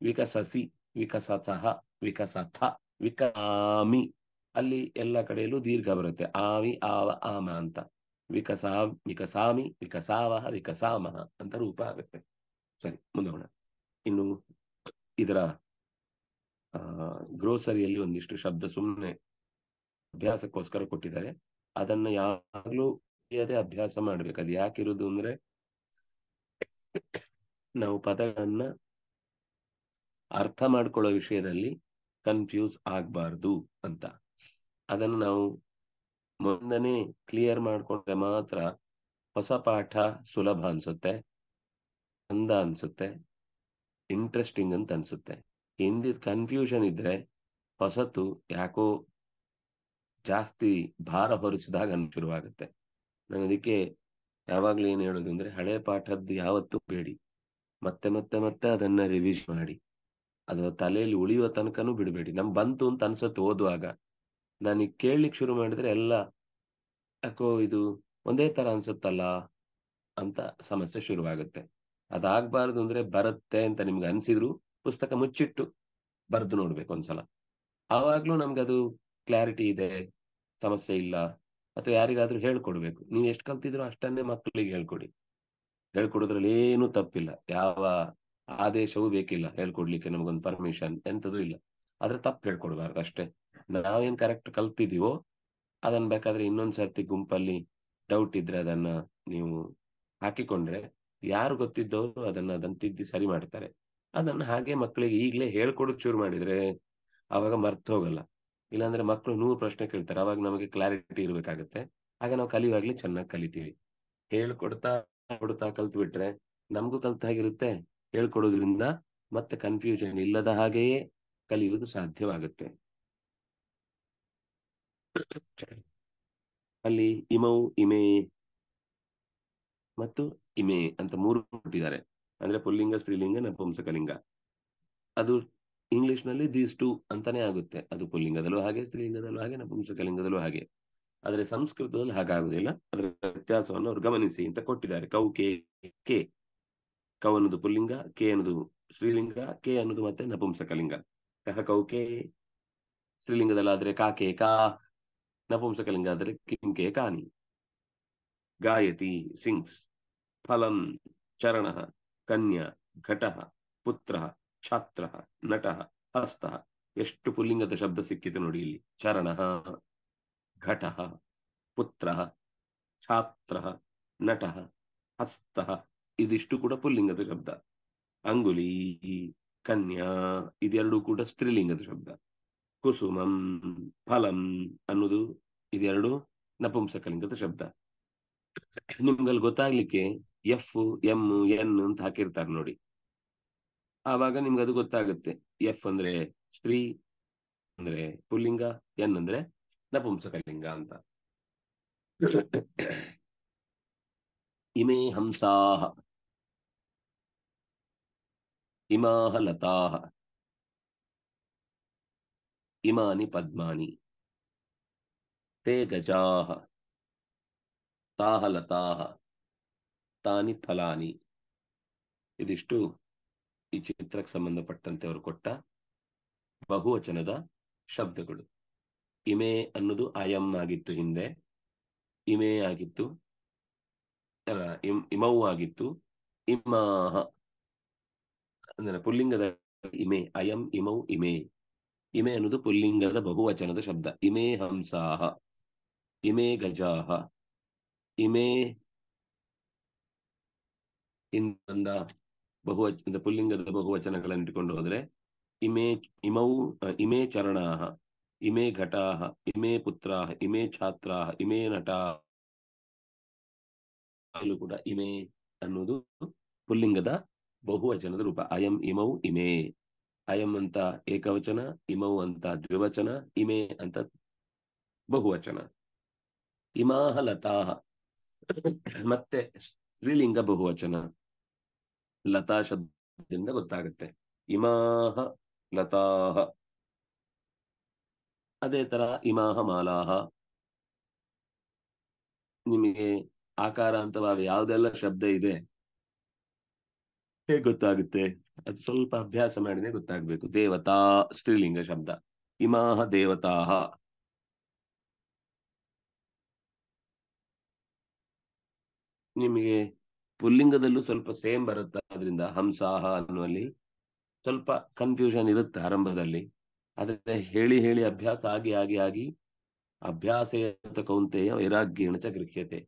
ವಿಕಸಸಿ ವಿಕಸತಃ ವಿಕಸಥ ವಿಕಾಮಿ ಅಲ್ಲಿ ಎಲ್ಲ ಕಡೆಯಲ್ಲೂ ದೀರ್ಘ ಬರುತ್ತೆ ಆವಿ ಆವ ಆಮ ಅಂತ ವಿಕಸಾ ವಿಕಸಾಮಿ ವಿಕಸಾವಹ ವಿಕಸಾಮಹ ಅಂತ ರೂಪ ಆಗುತ್ತೆ ಸರಿ ಮುಂದೋಣ ಇನ್ನು ಇದರ ಗ್ರೋಸರಿಯಲ್ಲಿ ಒಂದಿಷ್ಟು ಶಬ್ದ ಸುಮ್ಮನೆ ಅಭ್ಯಾಸಕ್ಕೋಸ್ಕರ ಕೊಟ್ಟಿದ್ದಾರೆ ಅದನ್ನ ಯಾವಾಗಲೂ ಅಭ್ಯಾಸ ಮಾಡ್ಬೇಕು ಅದು ಯಾಕಿರುದು ಅಂದ್ರೆ ನಾವು ಪದಗಳನ್ನ ಅರ್ಥ ಮಾಡ್ಕೊಳ್ಳೋ ವಿಷಯದಲ್ಲಿ ಕನ್ಫ್ಯೂಸ್ ಆಗಬಾರ್ದು ಅಂತ ಅದನ್ನು ನಾವು ಮುಂದನೆ ಕ್ಲಿಯರ್ ಮಾಡ್ಕೊಂಡ್ರೆ ಮಾತ್ರ ಹೊಸ ಪಾಠ ಸುಲಭ ಅನ್ಸುತ್ತೆ ಅಂದ ಅನ್ಸುತ್ತೆ ಇಂಟ್ರೆಸ್ಟಿಂಗ್ ಅಂತ ಅನ್ಸುತ್ತೆ ಹಿಂದಿದ್ ಕನ್ಫ್ಯೂಷನ್ ಇದ್ರೆ ಹೊಸತು ಯಾಕೋ ಜಾಸ್ತಿ ಭಾರ ಹೊರಿಸಿದಾಗ ಶುರುವಾಗುತ್ತೆ ನಾನು ಅದಕ್ಕೆ ಯಾವಾಗ್ಲೂ ಏನ್ ಹೇಳೋದು ಅಂದ್ರೆ ಹಳೆ ಪಾಠದ್ದು ಯಾವತ್ತೂ ಬೇಡಿ ಮತ್ತೆ ಮತ್ತೆ ಮತ್ತೆ ಅದನ್ನ ರಿವೀಸ್ ಮಾಡಿ ಅದು ತಲೆಯಲ್ಲಿ ಉಳಿಯುವ ತನಕನೂ ಬಿಡಬೇಡಿ ನಮ್ ಬಂತು ಅಂತ ಅನ್ಸತ್ತೆ ಓದುವಾಗ ನಾನೀಗ ಕೇಳಲಿಕ್ಕೆ ಶುರು ಮಾಡಿದ್ರೆ ಎಲ್ಲ ಯಾಕೋ ಇದು ಒಂದೇ ತರ ಅನ್ಸುತ್ತಲ್ಲ ಅಂತ ಸಮಸ್ಯೆ ಶುರುವಾಗುತ್ತೆ ಅದಾಗಬಾರ್ದು ಅಂದ್ರೆ ಬರುತ್ತೆ ಅಂತ ನಿಮ್ಗೆ ಅನ್ಸಿದ್ರು ಪುಸ್ತಕ ಮುಚ್ಚಿಟ್ಟು ಬರೆದು ನೋಡ್ಬೇಕು ಒಂದ್ಸಲ ಆವಾಗ್ಲೂ ನಮ್ಗೆ ಅದು ಕ್ಲಾರಿಟಿ ಇದೆ ಸಮಸ್ಯೆ ಇಲ್ಲ ಅಥವಾ ಯಾರಿಗಾದ್ರೂ ಹೇಳ್ಕೊಡ್ಬೇಕು ನೀವು ಎಷ್ಟು ಕಲ್ತಿದ್ರು ಅಷ್ಟನ್ನೇ ಮಕ್ಕಳಿಗೆ ಹೇಳ್ಕೊಡಿ ಹೇಳ್ಕೊಡೋದ್ರಲ್ಲಿ ಏನೂ ತಪ್ಪಿಲ್ಲ ಯಾವ ಆದೇಶವೂ ಬೇಕಿಲ್ಲ ಹೇಳ್ಕೊಡ್ಲಿಕ್ಕೆ ನಮಗೊಂದು ಪರ್ಮಿಷನ್ ಎಂತದೂ ಇಲ್ಲ ಆದ್ರೆ ತಪ್ಪು ಹೇಳ್ಕೊಡ್ಬಾರ್ದು ಅಷ್ಟೇ ನಾವೇನ್ ಕರೆಕ್ಟ್ ಕಲ್ತಿದೀವೋ ಅದನ್ನ ಬೇಕಾದ್ರೆ ಇನ್ನೊಂದ್ಸರ್ತಿ ಗುಂಪಲ್ಲಿ ಡೌಟ್ ಇದ್ರೆ ಅದನ್ನ ನೀವು ಹಾಕಿಕೊಂಡ್ರೆ ಯಾರು ಗೊತ್ತಿದ್ದವರು ಅದನ್ನ ಅದನ್ನ ತಿದ್ದಿ ಸರಿ ಮಾಡ್ತಾರೆ ಅದನ್ನ ಹಾಗೆ ಮಕ್ಕಳಿಗೆ ಈಗಲೇ ಹೇಳ್ಕೊಡಕ್ ಶುರು ಮಾಡಿದ್ರೆ ಅವಾಗ ಮರ್ತ ಹೋಗಲ್ಲ ಇಲ್ಲಾಂದ್ರೆ ಮಕ್ಕಳು ನೂರು ಪ್ರಶ್ನೆ ಕೇಳ್ತಾರೆ ಅವಾಗ ನಮಗೆ ಕ್ಲಾರಿಟಿ ಇರ್ಬೇಕಾಗತ್ತೆ ಆಗ ನಾವು ಕಲಿಯುವಾಗ್ಲೇ ಚೆನ್ನಾಗಿ ಕಲಿತೀವಿ ಹೇಳ್ಕೊಡ್ತಾ ಕೊಡ್ತಾ ಕಲ್ತ್ ಬಿಟ್ರೆ ನಮಗೂ ಕಲ್ತಾಗಿರುತ್ತೆ ಹೇಳ್ಕೊಡೋದ್ರಿಂದ ಮತ್ತೆ ಕನ್ಫ್ಯೂಷನ್ ಇಲ್ಲದ ಹಾಗೆಯೇ ಕಲಿಯುವುದು ಸಾಧ್ಯವಾಗುತ್ತೆ ಅಲ್ಲಿ ಇಮೌ ಇಮೆ ಮತ್ತು ಇಮೆ ಅಂತ ಮೂರು ಕೊಟ್ಟಿದ್ದಾರೆ ಅಂದ್ರೆ ಪುಲ್ಲಿಂಗ ಸ್ತ್ರೀಲಿಂಗ ನಪುಂಸಕಲಿಂಗ ಅದು ಇಂಗ್ಲಿಷ್ ನಲ್ಲಿ ದೀಸ್ ಟು ಅಂತಾನೆ ಆಗುತ್ತೆ ಅದು ಪುಲ್ಲಿಂಗದಲ್ಲೂ ಹಾಗೆ ಸ್ತ್ರೀಲಿಂಗದಲ್ಲೂ ಹಾಗೆ ನಪುಂಸಕಲಿಂಗದಲ್ಲೂ ಹಾಗೆ ಆದ್ರೆ ಸಂಸ್ಕೃತದಲ್ಲಿ ಹಾಗಾಗುದಿಲ್ಲ ಅದರ ವ್ಯತ್ಯಾಸವನ್ನು ಅವ್ರು ಗಮನಿಸಿ ಅಂತ ಕೊಟ್ಟಿದ್ದಾರೆ ಕೌಕೆ ಕೆ ಕೌ ಅನ್ನೋದು ಪುಲ್ಲಿಂಗ ಕೆ ಅನ್ನೋದು ಶ್ರೀಲಿಂಗ ಕೆ ಅನ್ನೋದು ಮತ್ತೆ ನಪುಂಸಕಲಿಂಗ ಕಹ ಕೌಕೆ ಸ್ತ್ರೀಲಿಂಗದಲ್ಲಾದ್ರೆ ಕಾಕೆ ಕಾ ನಪುಂಸಕಲಿಂಗ ಆದರೆ ಕಿಂಕೆ ಕಾನಿ ಗಾಯತಿ ಸಿಂಗ್ಸ್ ಫಲಂ ಚರಣ ಕನ್ಯಾ ಘಟ ಪುತ್ರ ಛಾತ್ರ ನಟ ಹಸ್ತ ಎಷ್ಟು ಪುಲ್ಲಿಂಗದ ಶಬ್ದ ಸಿಕ್ಕಿತು ನೋಡಿ ಇಲ್ಲಿ ಚರಣ ಘಟ ಪುತ್ರ ಛಾತ್ರ ನಟ ಹಸ್ತ ಇದಿಷ್ಟು ಕೂಡ ಪುಲ್ಲಿಂಗದ ಶಬ್ದ ಅಂಗುಲಿ ಕನ್ಯಾ ಇದೆರಡೂ ಕೂಡ ಸ್ತ್ರೀಲಿಂಗದ ಶಬ್ದ ಕುಸುಮಂ ಫಲಂ ಅನ್ನೋದು ಇದೆರಡು ನಪುಂಸಕಲಿಂಗದ ಶಬ್ದ ನಿಮ್ಗಲ್ಲಿ ಗೊತ್ತಾಗ್ಲಿಕ್ಕೆ ಎಫ್ ಎಂ ಎನ್ ಅಂತ ಹಾಕಿರ್ತಾರೆ ನೋಡಿ ಆವಾಗ ನಿಮ್ಗೆ ಅದು ಗೊತ್ತಾಗುತ್ತೆ ಎಫ್ ಅಂದ್ರೆ ಸ್ತ್ರೀ ಅಂದ್ರೆ ಪುಲ್ಲಿಂಗ ಎನ್ ಅಂದ್ರೆ ನಪುಂಸಕಲಿಂಗ ಅಂತ ಇಮೇ ಹಂಸಾ ಇಮಾಹ ಲತಾಹ ಇಮಾನಿ ಪದ್ಮಾನಿ ತೇ ಗಜಾಹ ತಾಹ ಲತಾಹ ತಾನಿ ಫಲಾನಿ ಇದಿಷ್ಟು ಈ ಚಿತ್ರಕ್ಕೆ ಸಂಬಂಧಪಟ್ಟಂತೆ ಅವರು ಕೊಟ್ಟ ಬಹುವಚನದ ಶಬ್ದಗಳು ಇಮೆ ಅನ್ನೋದು ಅಯಂ ಆಗಿತ್ತು ಹಿಂದೆ ಇಮೆ ಆಗಿತ್ತು ಇಮೌ ಆಗಿತ್ತು ಇಮಾಹ ಅಂದ್ರೆ ಪುಲ್ಲಿಂಗದ ಇಮೆ ಅಯಂ ಇಮೌ ಇಮೆ ಇಮೆ ಅನ್ನೋದು ಪುಲ್ಲಿಂಗದ ಬಹುವಚನದ ಶಬ್ದ ಇಮೆ ಹಂಸಾಹ ಇಮೆ ಗಜಾಹ ಇಮೆ ಇಂದ ಬಹುವಚನ ಪುಲ್ಲಿಂಗದ ಬಹುವಚನಗಳನ್ನು ಇಟ್ಟುಕೊಂಡು ಹೋದ್ರೆ ಇಮೆ ಇಮೌ ಇಮೆ ಚರಣಾಹ ಇಮೆ ಘಟಾಹ ಇಮೆ ಪುತ್ರಾಹ ಇಮೆ ಛಾತ್ರಾಹ ಇಮೆ ನಟ ಕೂಡ ಇಮೆ ಅನ್ನೋದು ಪುಲ್ಲಿಂಗದ ಬಹುವಚನದ ರೂಪ ಅಯಂ ಇಮೌ ಇಮೇ ಅಯಂ ಅಂತ ಏಕವಚನ ಇಮೌ ಅಂತ ದ್ವಿವಚನ ಇಮೇ ಅಂತ ಬಹುವಚನ ಇಮಾಹ ಲತಾಹ ಮತ್ತೆ ಸ್ತ್ರೀಲಿಂಗ ಬಹುವಚನ ಲತಾ ಶಬ್ದದಿಂದ ಗೊತ್ತಾಗುತ್ತೆ ಇಮಾಹ ಲತಾಹ ಅದೇ ತರ ಇಮಾಹ ಮಾಲಾಹ ನಿಮಗೆ ಆಕಾರ ಅಂತವಾದ ಯಾವ್ದೆಲ್ಲ ಶಬ್ದ ಇದೆ ಹೇಗೆ ಗೊತ್ತಾಗುತ್ತೆ ಅದು ಸ್ವಲ್ಪ ಅಭ್ಯಾಸ ಮಾಡಿದ್ರೆ ಗೊತ್ತಾಗ್ಬೇಕು ದೇವತಾ ಸ್ತ್ರೀಲಿಂಗ ಶಬ್ದ ಇಮಾಹ ದೇವತಾ ನಿಮಗೆ ಪುಲ್ಲಿಂಗದಲ್ಲೂ ಸ್ವಲ್ಪ ಸೇಮ್ ಬರುತ್ತೆ ಅದರಿಂದ ಹಂಸಾಹ ಅನ್ನುವಲ್ಲಿ ಸ್ವಲ್ಪ ಕನ್ಫ್ಯೂಷನ್ ಇರುತ್ತೆ ಆರಂಭದಲ್ಲಿ ಆದರೆ ಹೇಳಿ ಹೇಳಿ ಅಭ್ಯಾಸ ಆಗಿ ಆಗಿ ಆಗಿ ಅಭ್ಯಾಸ ಕೌಂತೆಯ ವೈರಾಗ್ಯೇಣ ಗೃಹ್ಯತೆ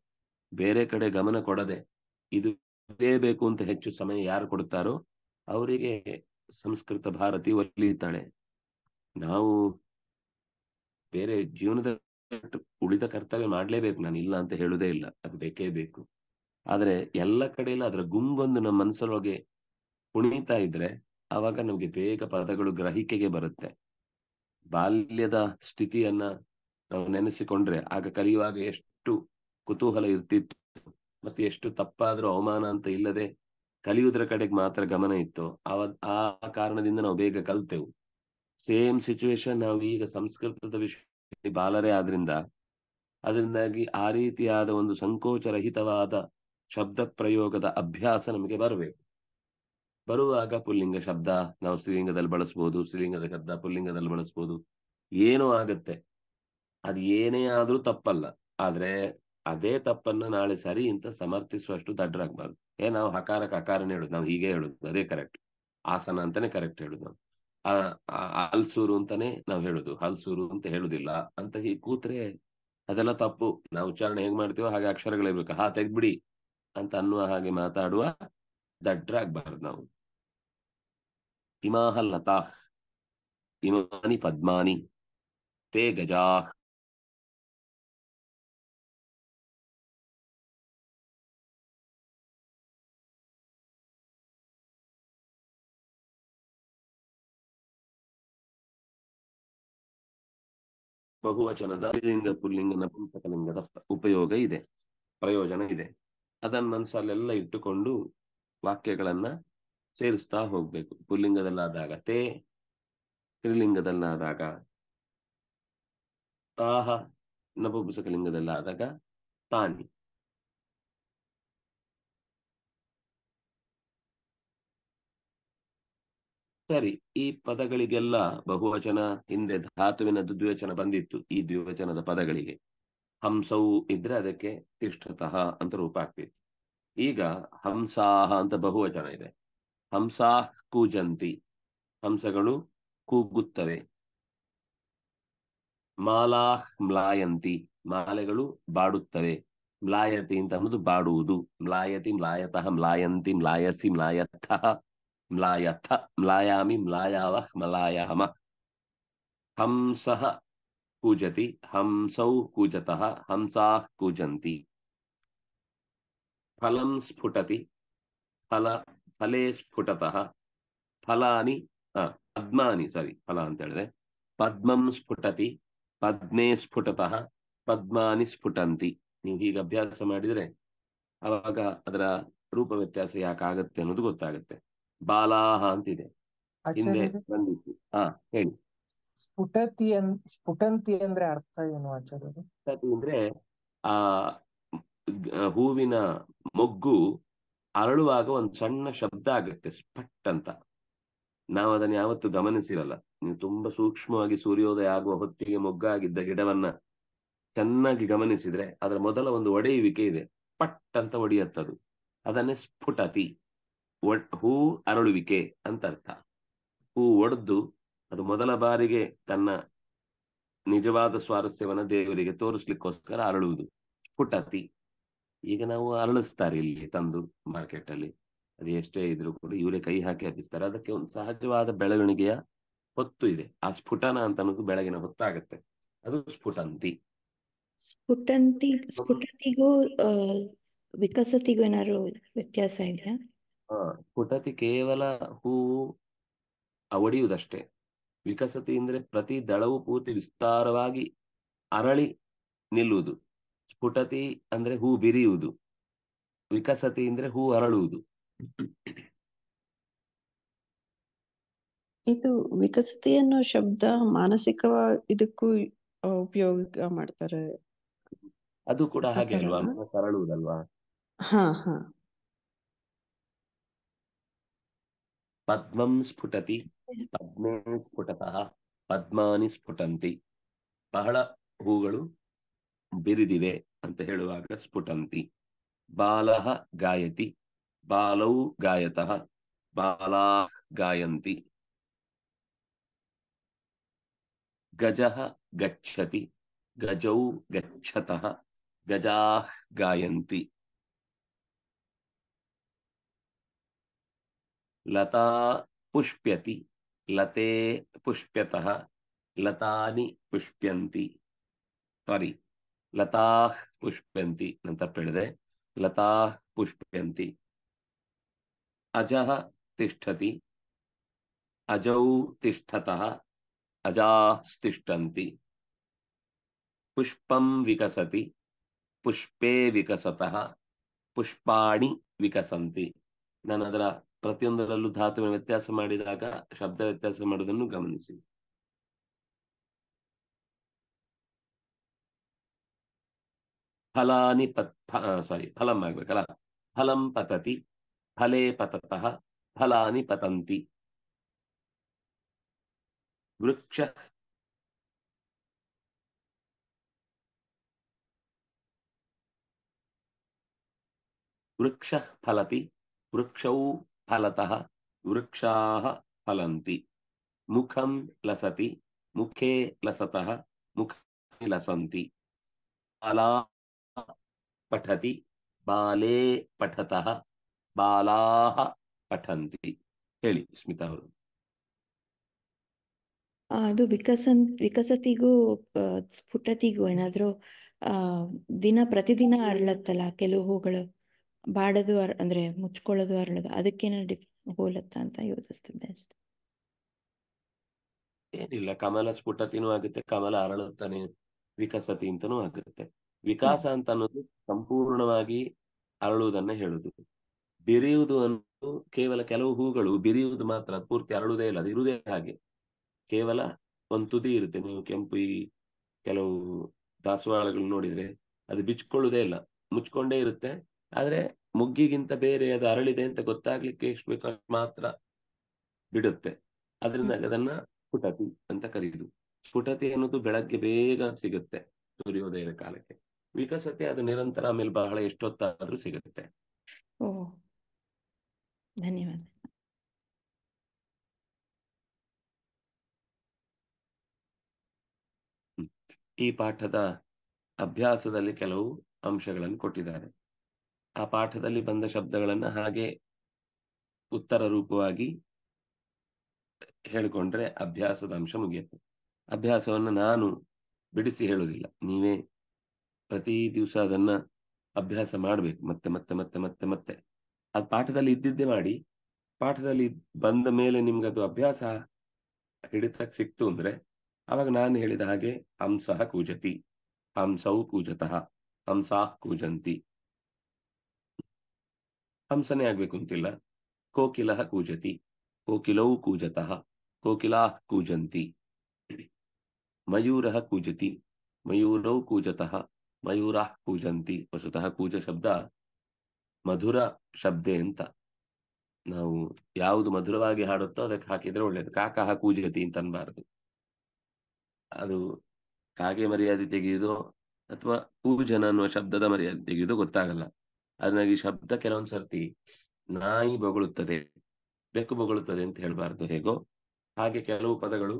ಬೇರೆ ಕಡೆ ಗಮನ ಕೊಡದೆ ಇದು ಬೇಕು ಅಂತ ಹೆಚ್ಚು ಸಮಯ ಯಾರು ಕೊಡ್ತಾರೋ ಅವರಿಗೆ ಸಂಸ್ಕೃತ ಭಾರತಿ ಒಲಿಯುತ್ತಾಳೆ ನಾವು ಬೇರೆ ಜೀವನದ ಉಳಿದ ಕರ್ತವ್ಯ ಮಾಡ್ಲೇಬೇಕು ನಾನು ಇಲ್ಲ ಅಂತ ಹೇಳುದೇ ಇಲ್ಲ ಅದು ಬೇಕೇ ಬೇಕು ಆದ್ರೆ ಎಲ್ಲ ಕಡೆಯಲ್ಲ ಅದರ ಗುಂಬೊಂದು ನಮ್ಮ ಮನಸ್ಸೊಳಗೆ ಕುಣಿತಾ ಇದ್ರೆ ಆವಾಗ ನಮ್ಗೆ ಬೇಗ ಪದಗಳು ಗ್ರಹಿಕೆಗೆ ಬರುತ್ತೆ ಬಾಲ್ಯದ ಸ್ಥಿತಿಯನ್ನ ನಾವು ನೆನೆಸಿಕೊಂಡ್ರೆ ಆಗ ಕಲಿಯುವಾಗ ಎಷ್ಟು ಕುತೂಹಲ ಇರ್ತಿತ್ತು ಮತ್ತೆ ಎಷ್ಟು ತಪ್ಪಾದ್ರೂ ಅವಮಾನ ಅಂತ ಇಲ್ಲದೆ ಕಲಿಯುವುದರ ಕಡೆಗೆ ಮಾತ್ರ ಗಮನ ಇತ್ತು ಅವ ಆ ಕಾರಣದಿಂದ ನಾವು ಬೇಗ ಕಲ್ತೆವು ಸೇಮ್ ಸಿಚುವೇಶನ್ ನಾವು ಈಗ ಸಂಸ್ಕೃತದ ವಿಷಯ ಬಾಲರೇ ಆದ್ರಿಂದ ಅದರಿಂದಾಗಿ ಆ ರೀತಿಯಾದ ಒಂದು ಸಂಕೋಚರಹಿತವಾದ ಶಬ್ದ ಪ್ರಯೋಗದ ಅಭ್ಯಾಸ ನಮಗೆ ಬರಬೇಕು ಬರುವಾಗ ಪುಲ್ಲಿಂಗ ಶಬ್ದ ನಾವು ಸ್ತ್ರೀಲಿಂಗದಲ್ಲಿ ಬಳಸ್ಬೋದು ಸ್ತ್ರೀಲಿಂಗದ ಶಬ್ದ ಪುಲ್ಲಿಂಗದಲ್ಲಿ ಬಳಸ್ಬೋದು ಏನೋ ಆಗತ್ತೆ ಅದು ಏನೇ ಆದ್ರೂ ತಪ್ಪಲ್ಲ ಆದ್ರೆ ಅದೇ ತಪ್ಪನ್ನು ನಾಳೆ ಸರಿ ಅಂತ ಸಮರ್ಥಿಸುವಷ್ಟು ದಡ್ರಾಗಬಾರ್ದು ಏ ನಾವು ಹಕಾರಕ್ಕೆ ಹಕಾರನೇ ಹೇಳುದು ನಾವು ಹೀಗೆ ಹೇಳುದು ಅದೇ ಕರೆಕ್ಟ್ ಆಸನ ಅಂತಾನೆ ಕರೆಕ್ಟ್ ಹೇಳುದು ನಾವು ಅಲ್ಸೂರು ಅಂತಾನೆ ನಾವು ಹೇಳುದು ಹಲ್ಸೂರು ಅಂತ ಹೇಳುದಿಲ್ಲ ಅಂತ ಹೀಗೆ ಕೂತ್ರೆ ಅದೆಲ್ಲ ತಪ್ಪು ನಾವು ಉಚ್ಚಾರಣೆ ಹೆಂಗ್ ಮಾಡ್ತೀವೋ ಹಾಗೆ ಅಕ್ಷರಗಳಿರ್ಬೇಕು ಹಾ ತೆಗ್ದ್ಬಿಡಿ ಅಂತ ಅನ್ನುವ ಹಾಗೆ ಮಾತಾಡುವ ದಡ್ರಾಗ್ಬಾರ್ದು ನಾವು ಇಮಾಹ ಲತಾಹ್ ಇಮಾನಿ ಪದ್ಮಾನಿ ತೇ ಗಜಾಹ್ ಬಹುವಚನದ ಸ್ತ್ರೀಲಿಂಗ ಪುಲ್ಲಿಂಗ ನಪುಂಸಕಲಿಂಗದ ಉಪಯೋಗ ಇದೆ ಪ್ರಯೋಜನ ಇದೆ ಅದನ್ನ ಮನಸ್ಸಲ್ಲೆಲ್ಲ ಇಟ್ಟುಕೊಂಡು ವಾಕ್ಯಗಳನ್ನ ಸೇರಿಸ್ತಾ ಹೋಗ್ಬೇಕು ಪುಲ್ಲಿಂಗದಲ್ಲಾದಾಗ ತೇ ಸ್ತ್ರೀಲಿಂಗದಲ್ಲಾದಾಗ ತಾಹ ನಪುಂಸಕಲಿಂಗದಲ್ಲಾದಾಗ ತಾನಿ ಸರಿ ಈ ಪದಗಳಿಗೆಲ್ಲ ಬಹುವಚನ ಹಿಂದೆ ಧಾತುವಿನ ದ್ವಿವಚನ ಬಂದಿತ್ತು ಈ ದ್ವಿವಚನದ ಪದಗಳಿಗೆ ಹಂಸವು ಇದ್ರೆ ಅದಕ್ಕೆ ತಿಷ್ಠತಃ ಅಂತ ರೂಪ ಆಗ್ತಿತ್ತು ಈಗ ಹಂಸಾಹ ಅಂತ ಬಹುವಚನ ಇದೆ ಹಂಸಾ ಕೂಜಂತಿ ಹಂಸಗಳು ಕೂಗುತ್ತವೆ ಮಾಲಾಹ್ ಮ್ಲಾಯಂತಿ ಮಾಲೆಗಳು ಬಾಡುತ್ತವೆ ಮ್ಲಾಯತಿ ಅಂತ ಅನ್ನೋದು ಬಾಡುವುದು ಮ್ಲಾಯತಿ ಮ್ಲಾಯತಃ ಮ್ಲಾಯಂತಿ ಮ್ಲಾಯಸಿ ಮ್ಲಾಯತಃ ಮ್ಲಾಯಥ ಮ್ಲಾಯಾಮಿ ಮ್ಲಾಯಾವಃ ಮಲಾಯಾಮ ಹಂಸಃ ಕೂಜತಿ ಹಂಸೌ ಕೂಜತಃ ಹಂಸಾ ಕೂಜಂತಿ ಫಲಂ ಸ್ಫುಟತಿ ಫಲ ಫಲೇ ಸ್ಫುಟತಃ ಫಲಾನಿ ಪದ್ಮಾನಿ ಸಾರಿ ಫಲ ಅಂತ ಹೇಳಿದ್ರೆ ಪದ್ಮಂ ಸ್ಫುಟತಿ ಪದ್ಮೇ ಸ್ಫುಟತಃ ಪದ್ಮಾನಿ ಸ್ಫುಟಂತಿ ನೀವು ಹೀಗೆ ಅಭ್ಯಾಸ ಮಾಡಿದರೆ ಅವಾಗ ಅದರ ರೂಪ ವ್ಯತ್ಯಾಸ ಯಾಕಾಗತ್ತೆ ಅನ್ನೋದು ಗೊತ್ತಾಗುತ್ತೆ ಬಾಲಾಹ ಅಂತಿದೆ ಹಿಂದೆ ಬಂದಿತ್ತು ಹಾ ಹೇಳಿ ಸ್ಫುಟತಿ ಸ್ಫುಟಂತಿ ಅಂದ್ರೆ ಅರ್ಥ ಏನು ಆಚಾರ್ಯ ಅಂದ್ರೆ ಆ ಹೂವಿನ ಮೊಗ್ಗು ಅರಳುವಾಗ ಒಂದು ಸಣ್ಣ ಶಬ್ದ ಆಗುತ್ತೆ ಸ್ಪಟ್ ಅಂತ ನಾವು ಅದನ್ನ ಯಾವತ್ತು ಗಮನಿಸಿರಲ್ಲ ನೀವು ತುಂಬಾ ಸೂಕ್ಷ್ಮವಾಗಿ ಸೂರ್ಯೋದಯ ಆಗುವ ಹೊತ್ತಿಗೆ ಮೊಗ್ಗಾಗಿದ್ದ ಗಿಡವನ್ನ ಚೆನ್ನಾಗಿ ಗಮನಿಸಿದ್ರೆ ಅದರ ಮೊದಲ ಒಂದು ಒಡೆಯುವಿಕೆ ಇದೆ ಪಟ್ ಅಂತ ಒಡೆಯತ್ತದು ಅದನ್ನೇ ಸ್ಫುಟತಿ ಹೂ ಅರಳುವಿಕೆ ಅಂತ ಅರ್ಥ ಹೂ ಒಡೆದು ಅದು ಮೊದಲ ಬಾರಿಗೆ ತನ್ನ ನಿಜವಾದ ಸ್ವಾರಸ್ಯವನ್ನು ದೇವರಿಗೆ ತೋರಿಸ್ಲಿಕ್ಕೋಸ್ಕರ ಅರಳುವುದು ಪುಟತಿ ಈಗ ನಾವು ಅರಳಿಸ್ತಾರೆ ಇಲ್ಲಿ ತಂದು ಮಾರ್ಕೆಟ್ ಅಲ್ಲಿ ಅದು ಎಷ್ಟೇ ಇದ್ರು ಕೂಡ ಇವರೇ ಕೈ ಹಾಕಿ ಹಬ್ಬಿಸ್ತಾರೆ ಅದಕ್ಕೆ ಒಂದು ಸಹಜವಾದ ಬೆಳವಣಿಗೆಯ ಹೊತ್ತು ಇದೆ ಆ ಸ್ಫುಟನ ಅಂತ ಅನ್ನೋದು ಬೆಳಗಿನ ಹೊತ್ತಾಗತ್ತೆ ಅದು ಸ್ಫುಟಂತಿ ಸ್ಫುಟಂತಿ ಸ್ಫುಟತಿಗೂ ವಿಕಸತಿಗೂ ಏನಾದ್ರು ವ್ಯತ್ಯಾಸ ಇದೆಯಾ ಪುಟತಿ ಕೇವಲ ಹೂವು ಅವಡಿಯುವುದಷ್ಟೇ ವಿಕಸತಿ ಅಂದ್ರೆ ಪ್ರತಿ ದಳವು ಪೂರ್ತಿ ವಿಸ್ತಾರವಾಗಿ ಅರಳಿ ನಿಲ್ಲುವುದು ಸ್ಫುಟತಿ ಅಂದ್ರೆ ಹೂ ಬಿರಿಯುವುದು ವಿಕಸತಿ ಅಂದ್ರೆ ಹೂ ಅರಳುವುದು ಇದು ವಿಕಸತಿ ಅನ್ನೋ ಶಬ್ದ ಮಾನಸಿಕ ಇದಕ್ಕೂ ಉಪಯೋಗ ಮಾಡ್ತಾರೆ ಅದು ಕೂಡ ಹಾಗೆ ಅಲ್ವಾ ಅರಳುವುದಲ್ವಾ ಹ ಹ ಪದ್ಮಂ ಸ್ಫುಟತಿ ಪದ್ಮೇ ಸ್ಫುಟತಃ ಪದ್ಮಾನಿ ಸ್ಫುಟಂತಿ ಬಹಳ ಹೂಗಳು ಬಿರಿದಿವೆ ಅಂತ ಹೇಳುವಾಗ ಸ್ಫುಟಂತಿ ಬಾಲಹ ಗಾಯತಿ ಬಾಲೌ ಗಾಯತಃ ಬಾಲಾ ಗಾಯಂತಿ ಗಜ ಗಚ್ಚತಿ ಗಜೌ ಗಚ್ಚತಃ ಗಜಾ ಗಾಯಂತಿ लता पुष्प्यति लते पुष्प्यतः लतानि पुष्प्यन्ति सॉरी लताः पुष्प्यन्ति ನಂತರ ಹೇಳಿದೆ लताः पुष्प्यन्ति अजः तिष्ठति अजौ तिष्ठतः तिष्ठन्ति पुष्पं विकसति पुष्पे विकसतः पुष्पाणि विकसन्ति ನಾನು ಅದರ ಪ್ರತಿಯೊಂದರಲ್ಲೂ ಧಾತುವಿನ ವ್ಯತ್ಯಾಸ ಮಾಡಿದಾಗ ಶಬ್ದ ವ್ಯತ್ಯಾಸ ಮಾಡುವುದನ್ನು ಗಮನಿಸಿ ಫಲಾನಿ ಪತ್ ಸಾರಿ ಫಲಂ ಆಗ್ಬೇಕಲ್ಲ ಫಲಂ ಪತತಿ ಫಲೇ ಪತತಃ ಫಲಾನಿ ಪತಂತಿ ವೃಕ್ಷ ವೃಕ್ಷ ಫಲತಿ ವೃಕ್ಷೌ ಫಲತಃ ವೃಕ್ಷಾಹ ಫಲಂತಿ ಮುಖಂ ಲಸತಿ ಮುಖೇ ಲಸತಃ ಮುಖ ಲಸಂತಿ ಬಾಲಾ ಪಠತಿ ಬಾಲೇ ಪಠತಃ ಬಾಲಾಹ ಪಠಂತಿ ಹೇಳಿ ಸ್ಮಿತಾ ಅವರು ಅದು ವಿಕಸನ್ ವಿಕಸತಿಗೂ ಸ್ಫುಟತಿಗೂ ಏನಾದರೂ ದಿನ ಪ್ರತಿದಿನ ಅರಳತ್ತಲ್ಲ ಕೆಲವು ಹೂಗಳು ಬಾಡೋದು ಅರ್ ಅಂದ್ರೆ ಮುಚ್ಕೊಳ್ಳೋದು ಅರಳೋದು ಅದಕ್ಕೇನ ಡಿಫ್ ಹೋಲತ್ತ ಅಂತ ಯೋಚಿಸ್ತಿದ್ದೆ ಅಷ್ಟೆ ಏನಿಲ್ಲ ಕಮಲ ಸ್ಫುಟತಿನೂ ಆಗುತ್ತೆ ಕಮಲ ಅರಳುತ್ತಾನೆ ವಿಕಸತಿ ಅಂತನೂ ಆಗುತ್ತೆ ವಿಕಾಸ ಅಂತ ಅನ್ನೋದು ಸಂಪೂರ್ಣವಾಗಿ ಅರಳುವುದನ್ನ ಹೇಳುದು ಬಿರಿಯುವುದು ಅನ್ನೋದು ಕೇವಲ ಕೆಲವು ಹೂಗಳು ಬಿರಿಯುವುದು ಮಾತ್ರ ಪೂರ್ತಿ ಅರಳುವುದೇ ಇಲ್ಲ ಅದು ಇರುವುದೇ ಹಾಗೆ ಕೇವಲ ಒಂದು ತುದಿ ಇರುತ್ತೆ ನೀವು ಕೆಂಪು ಈ ಕೆಲವು ದಾಸವಾಳಗಳು ನೋಡಿದ್ರೆ ಅದು ಬಿಚ್ಕೊಳ್ಳುವುದೇ ಇಲ್ಲ ಮುಚ್ಕೊಂಡೇ ಇರುತ್ತೆ ಆದ್ರೆ ಮುಗ್ಗಿಗಿಂತ ಬೇರೆ ಅದು ಅರಳಿದೆ ಅಂತ ಗೊತ್ತಾಗ್ಲಿಕ್ಕೆ ಎಷ್ಟು ಬೇಕಾದ್ರೆ ಮಾತ್ರ ಬಿಡುತ್ತೆ ಅದರಿಂದ ಅದನ್ನ ಸ್ಫುಟತಿ ಅಂತ ಕರೆಯುದು ಸ್ಫುಟತಿ ಅನ್ನೋದು ಬೆಳಗ್ಗೆ ಬೇಗ ಸಿಗುತ್ತೆ ಸೂರ್ಯೋದಯದ ಕಾಲಕ್ಕೆ ವಿಕಸತೆ ಅದು ನಿರಂತರ ಆಮೇಲೆ ಬಹಳ ಎಷ್ಟೊತ್ತಾದ್ರೂ ಸಿಗುತ್ತೆ ಈ ಪಾಠದ ಅಭ್ಯಾಸದಲ್ಲಿ ಕೆಲವು ಅಂಶಗಳನ್ನು ಕೊಟ್ಟಿದ್ದಾರೆ ಆ ಪಾಠದಲ್ಲಿ ಬಂದ ಶಬ್ದಗಳನ್ನು ಹಾಗೆ ಉತ್ತರ ರೂಪವಾಗಿ ಹೇಳಿಕೊಂಡ್ರೆ ಅಭ್ಯಾಸದ ಅಂಶ ಮುಗಿಯುತ್ತೆ ಅಭ್ಯಾಸವನ್ನು ನಾನು ಬಿಡಿಸಿ ಹೇಳೋದಿಲ್ಲ ನೀವೇ ಪ್ರತಿ ದಿವಸ ಅದನ್ನ ಅಭ್ಯಾಸ ಮಾಡಬೇಕು ಮತ್ತೆ ಮತ್ತೆ ಮತ್ತೆ ಮತ್ತೆ ಮತ್ತೆ ಅದು ಪಾಠದಲ್ಲಿ ಇದ್ದಿದ್ದೇ ಮಾಡಿ ಪಾಠದಲ್ಲಿ ಬಂದ ಮೇಲೆ ನಿಮ್ಗೆ ಅದು ಅಭ್ಯಾಸ ಹಿಡಿತಕ್ಕೆ ಸಿಕ್ತು ಅಂದ್ರೆ ಅವಾಗ ನಾನು ಹೇಳಿದ ಹಾಗೆ ಹಂಸಃ ಕೂಜತಿ ಹಂಸೌ ಕೂಜತಃ ಹಂಸಾಹ್ ಕೂಜಂತಿ ಹಂಸನೇ ಆಗ್ಬೇಕು ಅಂತಿಲ್ಲ ಕೋಕಿಲ ಕೂಜತಿ ಕೋಕಿಲೌ ಕೂಜತಃ ಕೋಕಿಲಾಹ ಕೂಜಂತಿ ಮಯೂರ ಕೂಜತಿ ಮಯೂರೌ ಕೂಜತಃ ಮಯೂರಾಹ್ ಕೂಜಂತಿ ವಸುತಃ ಕೂಜ ಶಬ್ದ ಮಧುರ ಶಬ್ದೆ ಅಂತ ನಾವು ಯಾವುದು ಮಧುರವಾಗಿ ಹಾಡುತ್ತೋ ಅದಕ್ಕೆ ಹಾಕಿದ್ರೆ ಒಳ್ಳೇದು ಕಾಕಹ ಕೂಜತಿ ಅಂತ ಅನ್ಬಾರದು ಅದು ಕಾಗೆ ಮರ್ಯಾದೆ ತೆಗೆಯುವುದು ಅಥವಾ ಕೂಜನ ಅನ್ನುವ ಶಬ್ದದ ಮರ್ಯಾದೆ ತೆಗೆಯೋದು ಗೊತ್ತಾಗಲ್ಲ ಅದನ್ನಾಗಿ ಶಬ್ದ ಕೆಲವೊಂದ್ ಸರ್ತಿ ನಾಯಿ ಬೊಗಳುತ್ತದೆ ಬೆಕ್ಕು ಬೊಗಳುತ್ತದೆ ಅಂತ ಹೇಳಬಾರ್ದು ಹೇಗೋ ಹಾಗೆ ಕೆಲವು ಪದಗಳು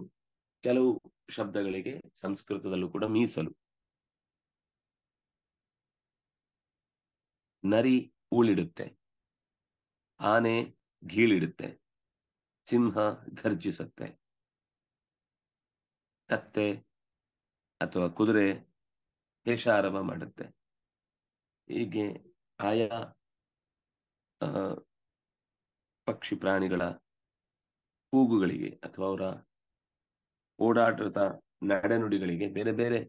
ಕೆಲವು ಶಬ್ದಗಳಿಗೆ ಸಂಸ್ಕೃತದಲ್ಲೂ ಕೂಡ ಮೀಸಲು ನರಿ ಉಳಿಡುತ್ತೆ ಆನೆ ಗೀಳಿಡುತ್ತೆ ಸಿಂಹ ಘರ್ಜಿಸುತ್ತೆ ಕತ್ತೆ ಅಥವಾ ಕುದುರೆ ಕೇಶಾರಭ ಮಾಡುತ್ತೆ ಹೀಗೆ ಆಯಾ ಪಕ್ಷಿ ಪ್ರಾಣಿಗಳ ಕೂಗುಗಳಿಗೆ ಅಥವಾ ಅವರ ಓಡಾಟದ ನಡೆನುಡಿಗಳಿಗೆ ಬೇರೆ ಬೇರೆ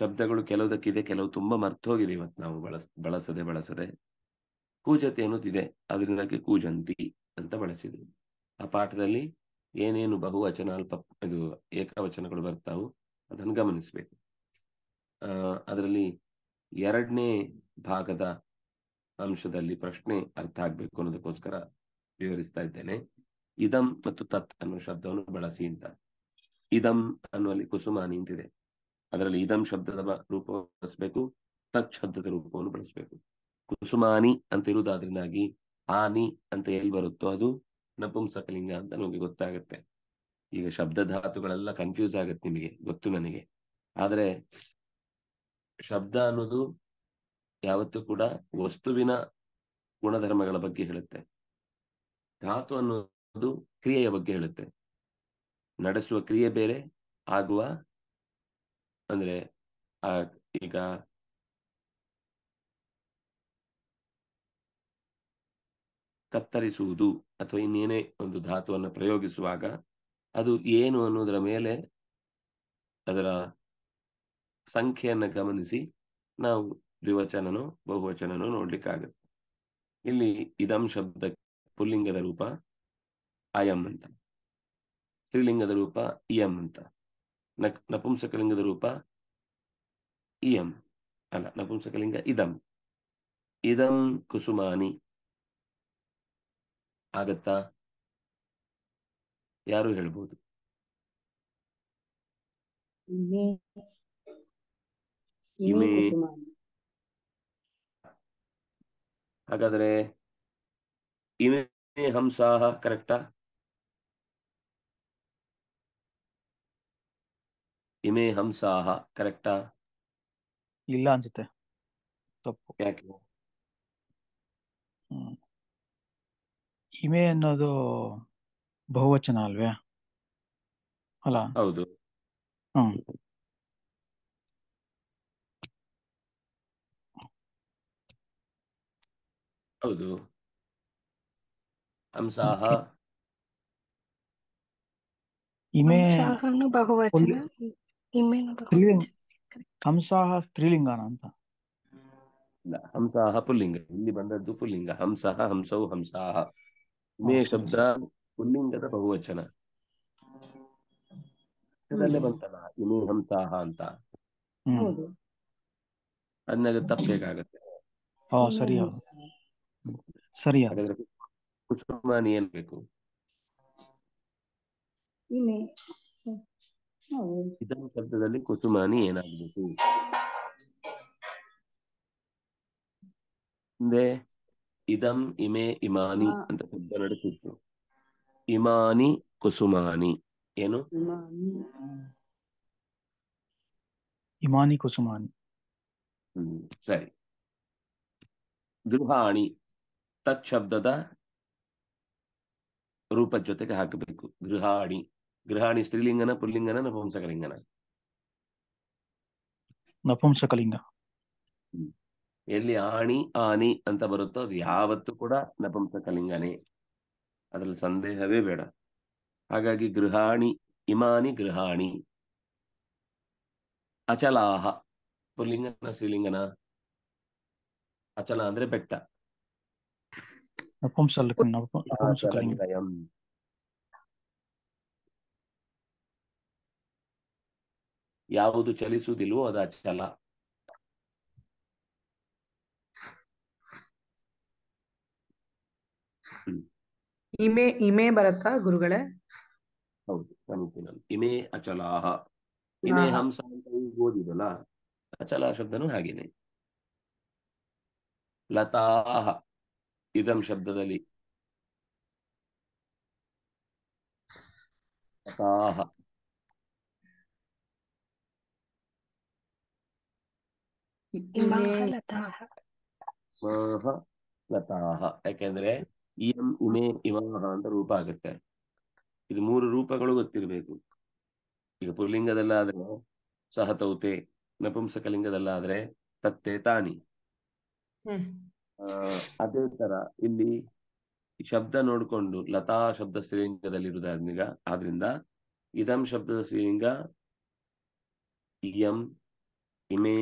ಶಬ್ದಗಳು ಕೆಲವುದಕ್ಕಿದೆ ಕೆಲವು ತುಂಬಾ ಮರ್ತೋಗಿದೆ ಇವತ್ತು ನಾವು ಬಳಸ್ ಬಳಸದೆ ಬಳಸದೆ ಕೂಜತೆ ಅನ್ನೋದಿದೆ ಅದರಿಂದಕ್ಕೆ ಕೂಜಂತಿ ಅಂತ ಬಳಸಿದ್ವಿ ಆ ಪಾಠದಲ್ಲಿ ಏನೇನು ಬಹುವಚನ ಅಲ್ಪ ಇದು ಏಕವಚನಗಳು ಬರ್ತಾವು ಅದನ್ನು ಗಮನಿಸಬೇಕು ಅದರಲ್ಲಿ ಎರಡನೇ ಭಾಗದ ಅಂಶದಲ್ಲಿ ಪ್ರಶ್ನೆ ಅರ್ಥ ಆಗ್ಬೇಕು ಅನ್ನೋದಕ್ಕೋಸ್ಕರ ವಿವರಿಸ್ತಾ ಇದ್ದೇನೆ ಇದಂ ಮತ್ತು ತತ್ ಅನ್ನೋ ಶಬ್ದವನ್ನು ಬಳಸಿ ಅಂತ ಇದಂ ಅನ್ನುವಲ್ಲಿ ಕುಸುಮಾನಿ ಅಂತಿದೆ ಅದರಲ್ಲಿ ಇದಂ ಶಬ್ದದ ರೂಪ ಬಳಸಬೇಕು ತತ್ ಶಬ್ದದ ರೂಪವನ್ನು ಬಳಸಬೇಕು ಕುಸುಮಾನಿ ಅಂತ ಇರುವುದಾದ್ರಿಂದಾಗಿ ಆನಿ ಅಂತ ಎಲ್ಲಿ ಬರುತ್ತೋ ಅದು ನಪುಂಸಕಲಿಂಗ ಅಂತ ನಮಗೆ ಗೊತ್ತಾಗುತ್ತೆ ಈಗ ಶಬ್ದ ಧಾತುಗಳೆಲ್ಲ ಕನ್ಫ್ಯೂಸ್ ಆಗುತ್ತೆ ನಿಮಗೆ ಗೊತ್ತು ನನಗೆ ಆದ್ರೆ ಶಬ್ದ ಅನ್ನೋದು ಯಾವತ್ತೂ ಕೂಡ ವಸ್ತುವಿನ ಗುಣಧರ್ಮಗಳ ಬಗ್ಗೆ ಹೇಳುತ್ತೆ ಧಾತು ಅನ್ನುವುದು ಕ್ರಿಯೆಯ ಬಗ್ಗೆ ಹೇಳುತ್ತೆ ನಡೆಸುವ ಕ್ರಿಯೆ ಬೇರೆ ಆಗುವ ಅಂದ್ರೆ ಆ ಈಗ ಕತ್ತರಿಸುವುದು ಅಥವಾ ಇನ್ನೇನೇ ಒಂದು ಧಾತುವನ್ನು ಪ್ರಯೋಗಿಸುವಾಗ ಅದು ಏನು ಅನ್ನೋದರ ಮೇಲೆ ಅದರ ಸಂಖ್ಯೆಯನ್ನು ಗಮನಿಸಿ ನಾವು ದ್ವಿವಚನನೋ ಬಹುವಚನನೋ ಆಗುತ್ತೆ ಇಲ್ಲಿ ಇದಂ ಶಬ್ದ ಪುಲ್ಲಿಂಗದ ರೂಪ ಅಯಂ ಅಂತ ಸ್ತ್ರೀಲಿಂಗದ ರೂಪ ಇಯಂ ಅಂತ ನಪುಂಸಕಲಿಂಗದ ರೂಪ ಇಯಂ ಅಲ್ಲ ನಪುಂಸಕಲಿಂಗ ಇದಂ ಇದಂ ಕುಸುಮಾನಿ ಆಗತ್ತಾ ಯಾರು ಹೇಳ್ಬೋದು ಇಮೆ ಹಾಗಾದ್ರೆ ಇಮೇ ಹಂಸಾಹ ಕರೆಕ್ಟಾ ಇಮೇ ಹಂಸಾಹ ಕರೆಕ್ಟಾ ಇಲ್ಲ ಅನ್ಸುತ್ತೆ ತಪ್ಪು ಯಾಕೆ ಇಮೆ ಅನ್ನೋದು ಬಹುವಚನ ಅಲ್ವೇ ಅಲ್ಲ ಹೌದು ಹ್ಮ್ ಹೌದು ಹಂಸಾಹ ಇಮೆ ಹಂಸಾಹನು ಬಹುವಚನ ಹಂಸಾಹ ಸ್ತ್ರೀಲಿಂಗನ ಅಂತ ಇಲ್ಲ ಹಂಸಾಹ ಪುಲ್ಲಿಂಗ ಇಲ್ಲಿ ಬಂದದ್ದು ಪುಲ್ಲಿಂಗ ಹಂಸಃ ಹಂಸೌ ಹಂಸಾಹ ಇಮೆ ಶಬ್ದ ಪುಲ್ಲಿಂಗದ ಬಹುವಚನ ಅದಲ್ಲೇ ಬಂತಲ್ಲ ಇಮೆ ಹಂಸಾಹ ಅಂತ ಹೌದು ಅದನ್ನಾಗ ತಪ್ಪಬೇಕಾಗತ್ತೆ ಹಾ ಸರಿ ಸರಿಯಾ ಕುಸುಮಾನಿ ಏನ್ ಬೇಕು ಇದಾನ ಶಬ್ದದಲ್ಲಿ ಕುಸುಮಾನಿ ಏನಾಗ್ಬೇಕು ಹಿಂದೆ ಇದಂ ಇಮೆ ಇಮಾನಿ ಅಂತ ಶಬ್ದ ನಡೆಸಿತ್ತು ಇಮಾನಿ ಕುಸುಮಾನಿ ಏನು ಇಮಾನಿ ಕುಸುಮಾನಿ ಹ್ಮ್ ಸರಿ ಗೃಹಾಣಿ ತತ್ ಶಬ್ದದ ರೂಪ ಜೊತೆಗೆ ಹಾಕಬೇಕು ಗೃಹಾಣಿ ಗೃಹಾಣಿ ಸ್ತ್ರೀಲಿಂಗನ ಪುಲ್ಲಿಂಗನ ನಪುಂಸಕಲಿಂಗನ ನಪುಂಸಕಲಿಂಗ ಎಲ್ಲಿ ಆಣಿ ಆನಿ ಅಂತ ಬರುತ್ತೋ ಅದು ಯಾವತ್ತು ಕೂಡ ನಪುಂಸಕಲಿಂಗನೇ ಅದ್ರಲ್ಲಿ ಸಂದೇಹವೇ ಬೇಡ ಹಾಗಾಗಿ ಗೃಹಾಣಿ ಇಮಾನಿ ಗೃಹಾಣಿ ಅಚಲಾಹ ಪುಲ್ಲಿಂಗನ ಸ್ತ್ರೀಲಿಂಗನ ಅಚಲ ಅಂದ್ರೆ ಬೆಟ್ಟ ಯಾವುದು ಚಲಿಸುವುದಿಲ್ವೋ ಅದು ಅಚಲ ಇಮೆ ಇಮೆ ಬರತ್ತಾ ಗುರುಗಳೇ ಹೌದು ನಮಗೆ ಇಮೆ ಅಚಲಾಹ ಇಮೆ ಹಂಸ ಅಂತ ಓದಿದಲ್ಲ ಅಚಲ ಶಬ್ದನೂ ಹಾಗೇನೆ ಲತಾಹ ಇದಂ ಶಬ್ದದಲ್ಲಿ ತಾಹ ಲತಾಹ ಯಾಕೆಂದ್ರೆ ಇಯಂ ಇಮೆ ಇವಾಹ ಅಂತ ರೂಪ ಆಗುತ್ತೆ ಇದು ಮೂರು ರೂಪಗಳು ಗೊತ್ತಿರಬೇಕು ಈಗ ಪುರ್ಲಿಂಗದಲ್ಲಾದ್ರೆ ಸಹತೌತೆ ನಪುಂಸಕಲಿಂಗದಲ್ಲಾದ್ರೆ ತತ್ತೆ ತಾನಿ ಅದೇ ತರ ಇಲ್ಲಿ ಶಬ್ದ ನೋಡಿಕೊಂಡು ಲತಾ ಶಬ್ದ ಶ್ರೇಲಿಂಗದಲ್ಲಿರುವುದರಿಂದ ಆದ್ರಿಂದ ಇದಂ ಶಬ್ದ ಸ್ತ್ರೀಲಿಂಗ ಇಯಂ ಇಮೇ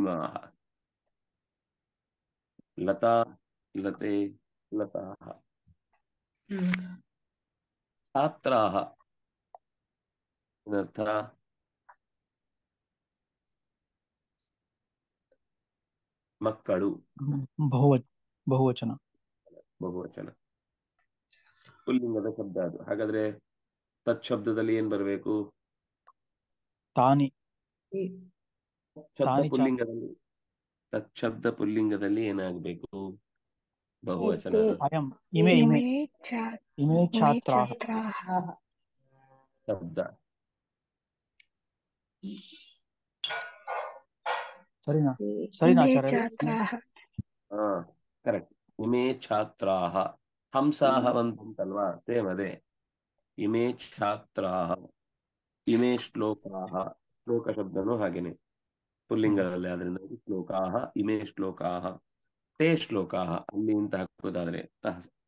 ಇಮಾಹ ಲತಾ ಲತೆ ಲತಾ ಛಾತ್ರ ಮಕ್ಕಳು ಬಹುವಚನ ಬಹುವಚನ ಪುಲ್ಲಿಂಗದ ಶಬ್ದ ಅದು ಹಾಗಾದ್ರೆ ತತ್ ಶಬ್ದದಲ್ಲಿ ಏನ್ ಬರಬೇಕು ತಾನಿ ತಾನಿ ಪುಲ್ಲಿಂಗದಲ್ಲಿ ತತ್ ಶಬ್ದ ಪುಲ್ಲಿಂಗದಲ್ಲಿ ಏನಾಗಬೇಕು ಬಹುವಚನ ಶಬ್ದ ಸರಿನಾ ಹಾ ಕರೆಕ್ಟ್ ಇಮೇ ಛಾತ್ರಾಹ ಹಂಸಾಹ ಬಂತಲ್ವಾ ಸೇಮ್ ಅದೇ ಇಮೇ ಛಾತ್ರಾಹ ಇಮೇ ಶ್ಲೋಕಾಹ ಶ್ಲೋಕ ಶಬ್ದನೂ ಹಾಗೇನೆ ಪುಲ್ಲಿಂಗದಲ್ಲಿ ಆದ್ರೆ ಶ್ಲೋಕಾಹ ಇಮೇ ಶ್ಲೋಕಾಹ ತೇ ಶ್ಲೋಕಾಹ ಅಲ್ಲಿ ಅಂತ ಹಾಕುವುದಾದ್ರೆ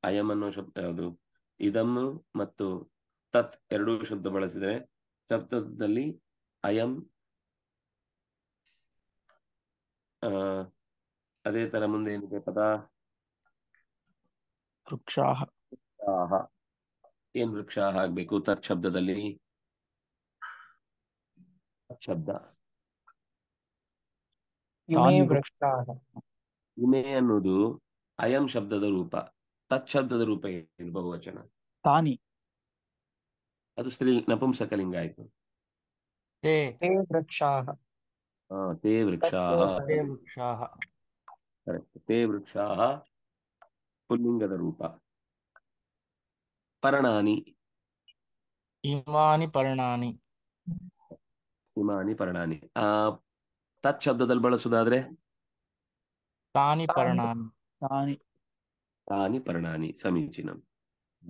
ಅಯಂ ಅನ್ನೋ ಶಬ್ದ ಯಾವುದು ಇದಮ್ ಮತ್ತು ತತ್ ಎರಡೂ ಶಬ್ದ ಬಳಸಿದರೆ ಶಬ್ದದಲ್ಲಿ ಅಯಂ ಅದೇ ತರ ಮುಂದೆ ಏನಿದೆ ಪದ ವೃಕ್ಷಾಹ ಏನ್ ವೃಕ್ಷ ಆಗ್ಬೇಕು ತತ್ ಶಬ್ದದಲ್ಲಿ ಶಬ್ದ ಇಮೆ ಅನ್ನೋದು ಅಯಂ ಶಬ್ದದ ರೂಪ ತತ್ ಶಬ್ದದ ರೂಪ ಏನು ಬಹುವಚನ ತಾನಿ ಅದು ಸ್ತ್ರೀ ನಪುಂಸಕಲಿಂಗ ಆಯ್ತು ತೇ ते ಕರೆಕ್ಟ್ ತೇ ते ಪುಲ್ಲಿಂಗದ ರೂಪ पर्णानि ಇಮಾನಿ ಪರ್ಣಾನಿ ಇಮಾನಿ ಪರ್ಣಾನಿ ಆ ತತ್ ಶಬ್ದದಲ್ಲಿ ಬಳಸುವುದಾದ್ರೆ ತಾನಿ ಪರ್ಣಾನಿ ತಾನಿ ತಾನಿ ಪರ್ಣಾನಿ ಸಮೀಚೀನ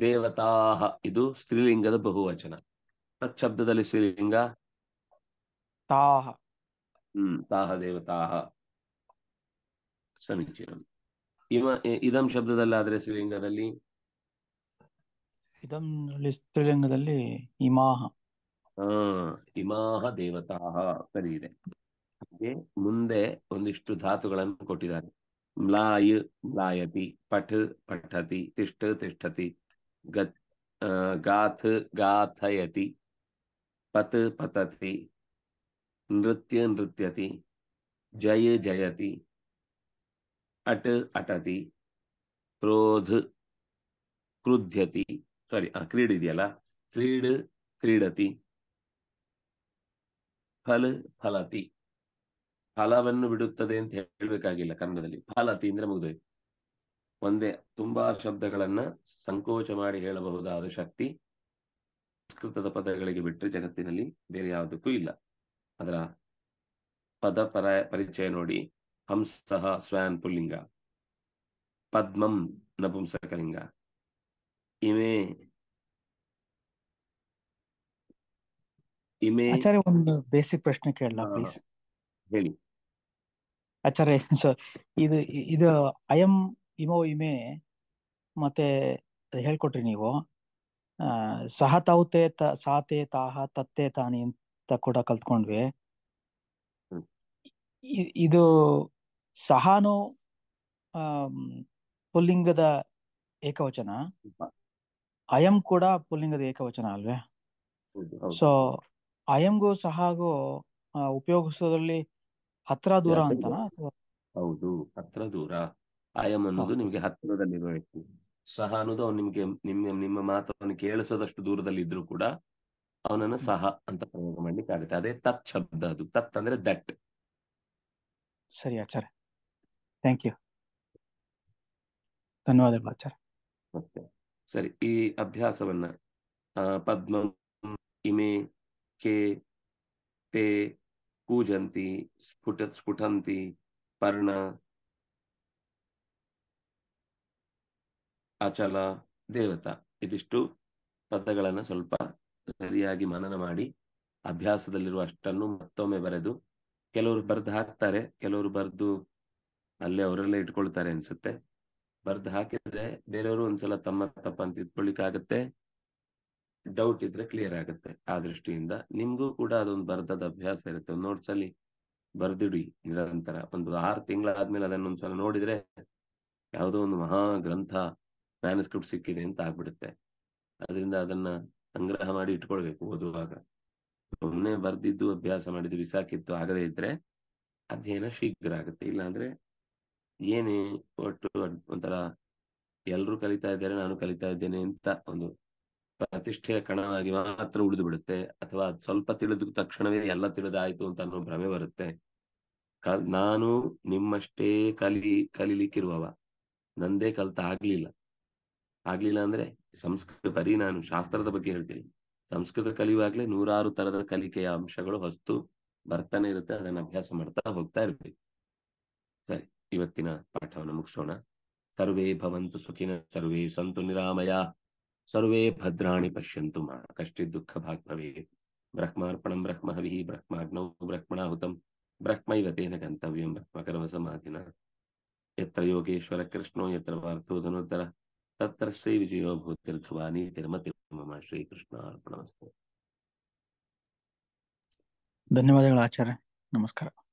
ದೇವತಾಹ ಇದು ಸ್ತ್ರೀಲಿಂಗದ ಬಹುವಚನ ತತ್ ಶಬ್ದದಲ್ಲಿ ಸ್ತ್ರೀಲಿಂಗ ತಾಹ ತಾಹ ದೇವತಾಹ ಸಮೀಚೀನ ಇವ ಇದಂ ಶಬ್ದದಲ್ಲಾದ್ರೆ ಶ್ರೀಲಿಂಗದಲ್ಲಿ ಇದಂ ಸ್ತ್ರೀಲಿಂಗದಲ್ಲಿ ಇಮಾಹ ಇಮಾಹ ದೇವತಾಹ ಸರಿ ಇದೆ ಹಾಗೆ ಮುಂದೆ ಒಂದಿಷ್ಟು ಧಾತುಗಳನ್ನು ಕೊಟ್ಟಿದ್ದಾರೆ ಮ್ಲಾಯ್ ಮ್ಲಾಯತಿ ಪಠ್ ಪಠತಿ ತಿಷ್ಠ ತಿಷ್ಠತಿ ಗತ್ ಗಾಥ್ ಗಾಥಯತಿ ಪತ್ ಪತತಿ ನೃತ್ಯ ನೃತ್ಯತಿ ಜಯ ಜಯತಿ ಅಟ್ ಅಟತಿ ಕ್ರೋಧ ಕ್ರುಧ್ಯತಿ ಸಾರಿ ಆ ಕ್ರೀಡ್ ಇದೆಯಲ್ಲ ಕ್ರೀಡ್ ಕ್ರೀಡತಿ ಫಲ್ ಫಲತಿ ಫಲವನ್ನು ಬಿಡುತ್ತದೆ ಅಂತ ಹೇಳ್ಬೇಕಾಗಿಲ್ಲ ಕನ್ನಡದಲ್ಲಿ ಫಲತಿ ಅಂದ್ರೆ ಮುಗಿದೋಯ್ತು ಒಂದೇ ತುಂಬಾ ಶಬ್ದಗಳನ್ನ ಸಂಕೋಚ ಮಾಡಿ ಹೇಳಬಹುದಾದ ಶಕ್ತಿ ಸಂಸ್ಕೃತದ ಪದಗಳಿಗೆ ಬಿಟ್ಟರೆ ಜಗತ್ತಿನಲ್ಲಿ ಬೇರೆ ಯಾವುದಕ್ಕೂ ಇಲ್ಲ ಅದರ ಪದ ಪರ ಪರಿಚಯ ನೋಡಿ ಹಂಸಃ ಸ್ವಯನ್ ಪುಲ್ಲಿಂಗ ಪದ್ಮಂ ನಪುಂಸಕಲಿಂಗ ಇಮೆ ಇಮೆ ಆಚಾರ್ಯ ಒಂದು ಬೇಸಿಕ್ ಪ್ರಶ್ನೆ ಕೇಳಲ್ಲ ಪ್ಲೀಸ್ ಹೇಳಿ ಆಚಾರ್ಯ ಇದು ಇದು ಅಯಂ ಇಮೋ ಇಮೆ ಮತ್ತೆ ಹೇಳ್ಕೊಟ್ರಿ ನೀವು ಸಹ ತೌತೆ ತ ಸಾತೆ ತಾಹ ತತ್ತೇ ತಾನಿ ಕೂಡ ಕಲ್ತ್ಕೊಂಡ್ವಿ ಇದು ಸಹಾನು ಪುಲ್ಲಿಂಗದ ಏಕವಚನ ಅಯಂ ಕೂಡ ಪುಲ್ಲಿಂಗದ ಏಕವಚನ ಅಲ್ವೇ ಸೊ ಅಯಂಗೂ ಸಹಾಗೂ ಉಪಯೋಗಿಸೋದ್ರಲ್ಲಿ ಹತ್ರ ದೂರ ಅಂತ ಹೌದು ಹತ್ರ ದೂರ ಅಯಂ ಅನ್ನೋದು ನಿಮ್ಗೆ ಹತ್ತಿರದಲ್ಲಿರುವ ವ್ಯಕ್ತಿ ಸಹ ಅನ್ನೋದು ಅವ್ನು ನಿಮ್ಗೆ ನಿಮ್ಮ ನಿಮ್ಮ ಮಾತನ್ನು ಕೇಳಿಸೋದಷ್ಟು ದೂರದಲ್ಲಿ ಇದ್ರು ಕೂಡ ಅವನನ್ನು ಸಹ ಅಂತ ಪ್ರಯೋಗ ಮಾಡ್ಲಿಕ್ಕೆ ಆಗುತ್ತೆ ಅದೇ ತತ್ ಶಬ್ದ ಅದು ತತ್ ಅಂದ್ರೆ ದಟ್ ಸರಿ ಆಚಾರ್ಯ ಥ್ಯಾಂಕ್ ಯು ಧನ್ಯವಾದಗಳು ಆಚಾರ ಮತ್ತೆ ಸರಿ ಈ ಅಭ್ಯಾಸವನ್ನ ಪದ್ಮ ಇಮೆ ಕೆ ಪೇ ಪೂಜಂತಿ ಸ್ಫುಟ ಸ್ಫುಟಂತಿ ಪರ್ಣ ಅಚಲ ದೇವತಾ ಇದಿಷ್ಟು ಪದಗಳನ್ನು ಸ್ವಲ್ಪ ಸರಿಯಾಗಿ ಮನನ ಮಾಡಿ ಅಭ್ಯಾಸದಲ್ಲಿರುವ ಅಷ್ಟನ್ನು ಮತ್ತೊಮ್ಮೆ ಬರೆದು ಕೆಲವರು ಬರ್ದು ಹಾಕ್ತಾರೆ ಕೆಲವರು ಬರ್ದು ಅಲ್ಲೇ ಅವರಲ್ಲೇ ಇಟ್ಕೊಳ್ತಾರೆ ಅನ್ಸುತ್ತೆ ಬರ್ದು ಹಾಕಿದ್ರೆ ಬೇರೆಯವರು ಒಂದ್ಸಲ ತಮ್ಮ ತಪ್ಪ ಅಂತ ಆಗುತ್ತೆ ಡೌಟ್ ಇದ್ರೆ ಕ್ಲಿಯರ್ ಆಗುತ್ತೆ ಆ ದೃಷ್ಟಿಯಿಂದ ನಿಮ್ಗೂ ಕೂಡ ಅದೊಂದು ಬರ್ದದ ಅಭ್ಯಾಸ ಇರುತ್ತೆ ಒಂದು ಅಲ್ಲಿ ಬರ್ದಿಡಿ ನಿರಂತರ ಒಂದು ಆರು ತಿಂಗಳಾದ್ಮೇಲೆ ಅದನ್ನೊಂದ್ಸಲ ನೋಡಿದ್ರೆ ಯಾವುದೋ ಒಂದು ಮಹಾ ಗ್ರಂಥ ಮ್ಯಾನಸ್ಕ್ರಿಪ್ಟ್ ಸಿಕ್ಕಿದೆ ಅಂತ ಆಗ್ಬಿಡುತ್ತೆ ಅದರಿಂದ ಅದನ್ನ ಸಂಗ್ರಹ ಮಾಡಿ ಇಟ್ಕೊಳ್ಬೇಕು ಓದುವಾಗ ಸುಮ್ಮನೆ ಬರ್ದಿದ್ದು ಅಭ್ಯಾಸ ಮಾಡಿದ್ದು ಬಿಸಾಕಿತ್ತು ಆಗದೇ ಇದ್ರೆ ಅಧ್ಯಯನ ಶೀಘ್ರ ಆಗುತ್ತೆ ಇಲ್ಲಾಂದ್ರೆ ಏನೇ ಒಟ್ಟು ಒಂಥರ ಎಲ್ರು ಕಲಿತಾ ಇದ್ದಾರೆ ನಾನು ಕಲಿತಾ ಇದ್ದೇನೆ ಅಂತ ಒಂದು ಪ್ರತಿಷ್ಠೆಯ ಕಣವಾಗಿ ಮಾತ್ರ ಉಳಿದು ಬಿಡುತ್ತೆ ಅಥವಾ ಸ್ವಲ್ಪ ತಿಳಿದ ತಕ್ಷಣವೇ ಎಲ್ಲ ತಿಳಿದಾಯ್ತು ಅಂತ ಅನ್ನೋ ಭ್ರಮೆ ಬರುತ್ತೆ ನಾನು ನಿಮ್ಮಷ್ಟೇ ಕಲಿ ಕಲಿಲಿಕ್ಕಿರುವವ ನಂದೇ ಕಲ್ತ ಆಗ್ಲಿಲ್ಲ ಆಗ್ಲಿಲ್ಲ ಅಂದ್ರೆ ಸಂಸ್ಕೃತ ಬರೀ ನಾನು ಶಾಸ್ತ್ರದ ಬಗ್ಗೆ ಹೇಳ್ತೀನಿ ಸಂಸ್ಕೃತ ಕಲಿಯುವಾಗಲೇ ನೂರಾರು ತರದ ಕಲಿಕೆಯ ಅಂಶಗಳು ಹೊಸ್ತು ಬರ್ತಾನೆ ಇರುತ್ತೆ ಅದನ್ನ ಅಭ್ಯಾಸ ಮಾಡ್ತಾ ಹೋಗ್ತಾ ಇರ್ಬೇಕು ಸರಿ ಇವತ್ತಿನ ಪಾಠವನ್ನು ಮುಗಿಸೋಣ ಸರ್ವೇ ಭವಂತು ಸುಖಿನ ಸರ್ವೇ ಸಂತು ನಿರಾಮಯ ಸರ್ವೇ ಭದ್ರಾಣಿ ಪಶ್ಯಂತು ಮಾ ಕಷ್ಟಿತ್ ದುಃಖ ಭಾಗ್ಭವೇ ಬ್ರಹ್ಮಾರ್ಪಣಂ ಹವಿ ಬ್ರಹ್ಮಾಗ್ನೌ ಬ್ರಹ್ಮಣಾಹುತಂ ಬ್ರಹ್ಮ ಇವತ್ತೇನ ಗಂತವ್ಯಂ ಬ್ರಹ್ಮಕರ್ಮ ಸಮಾಧಿನ ಯತ್ರ ಯೋಗೇಶ್ವರ ಕೃಷ್ಣೋ ಯತ್ರ ವಾರ್ಥೋಧನೋತ್ತರ ತತ್ರ ಶ್ರೀ ವಿಜಯೋ ಭೂತಿರ್ಧುವ ನೀತಿರ್ಮತಿ ಮಮ ಶ್ರೀಕೃಷ್ಣ ಧನ್ಯವಾದಗಳು ಆಚಾರ್ಯ ನಮಸ್ಕಾರ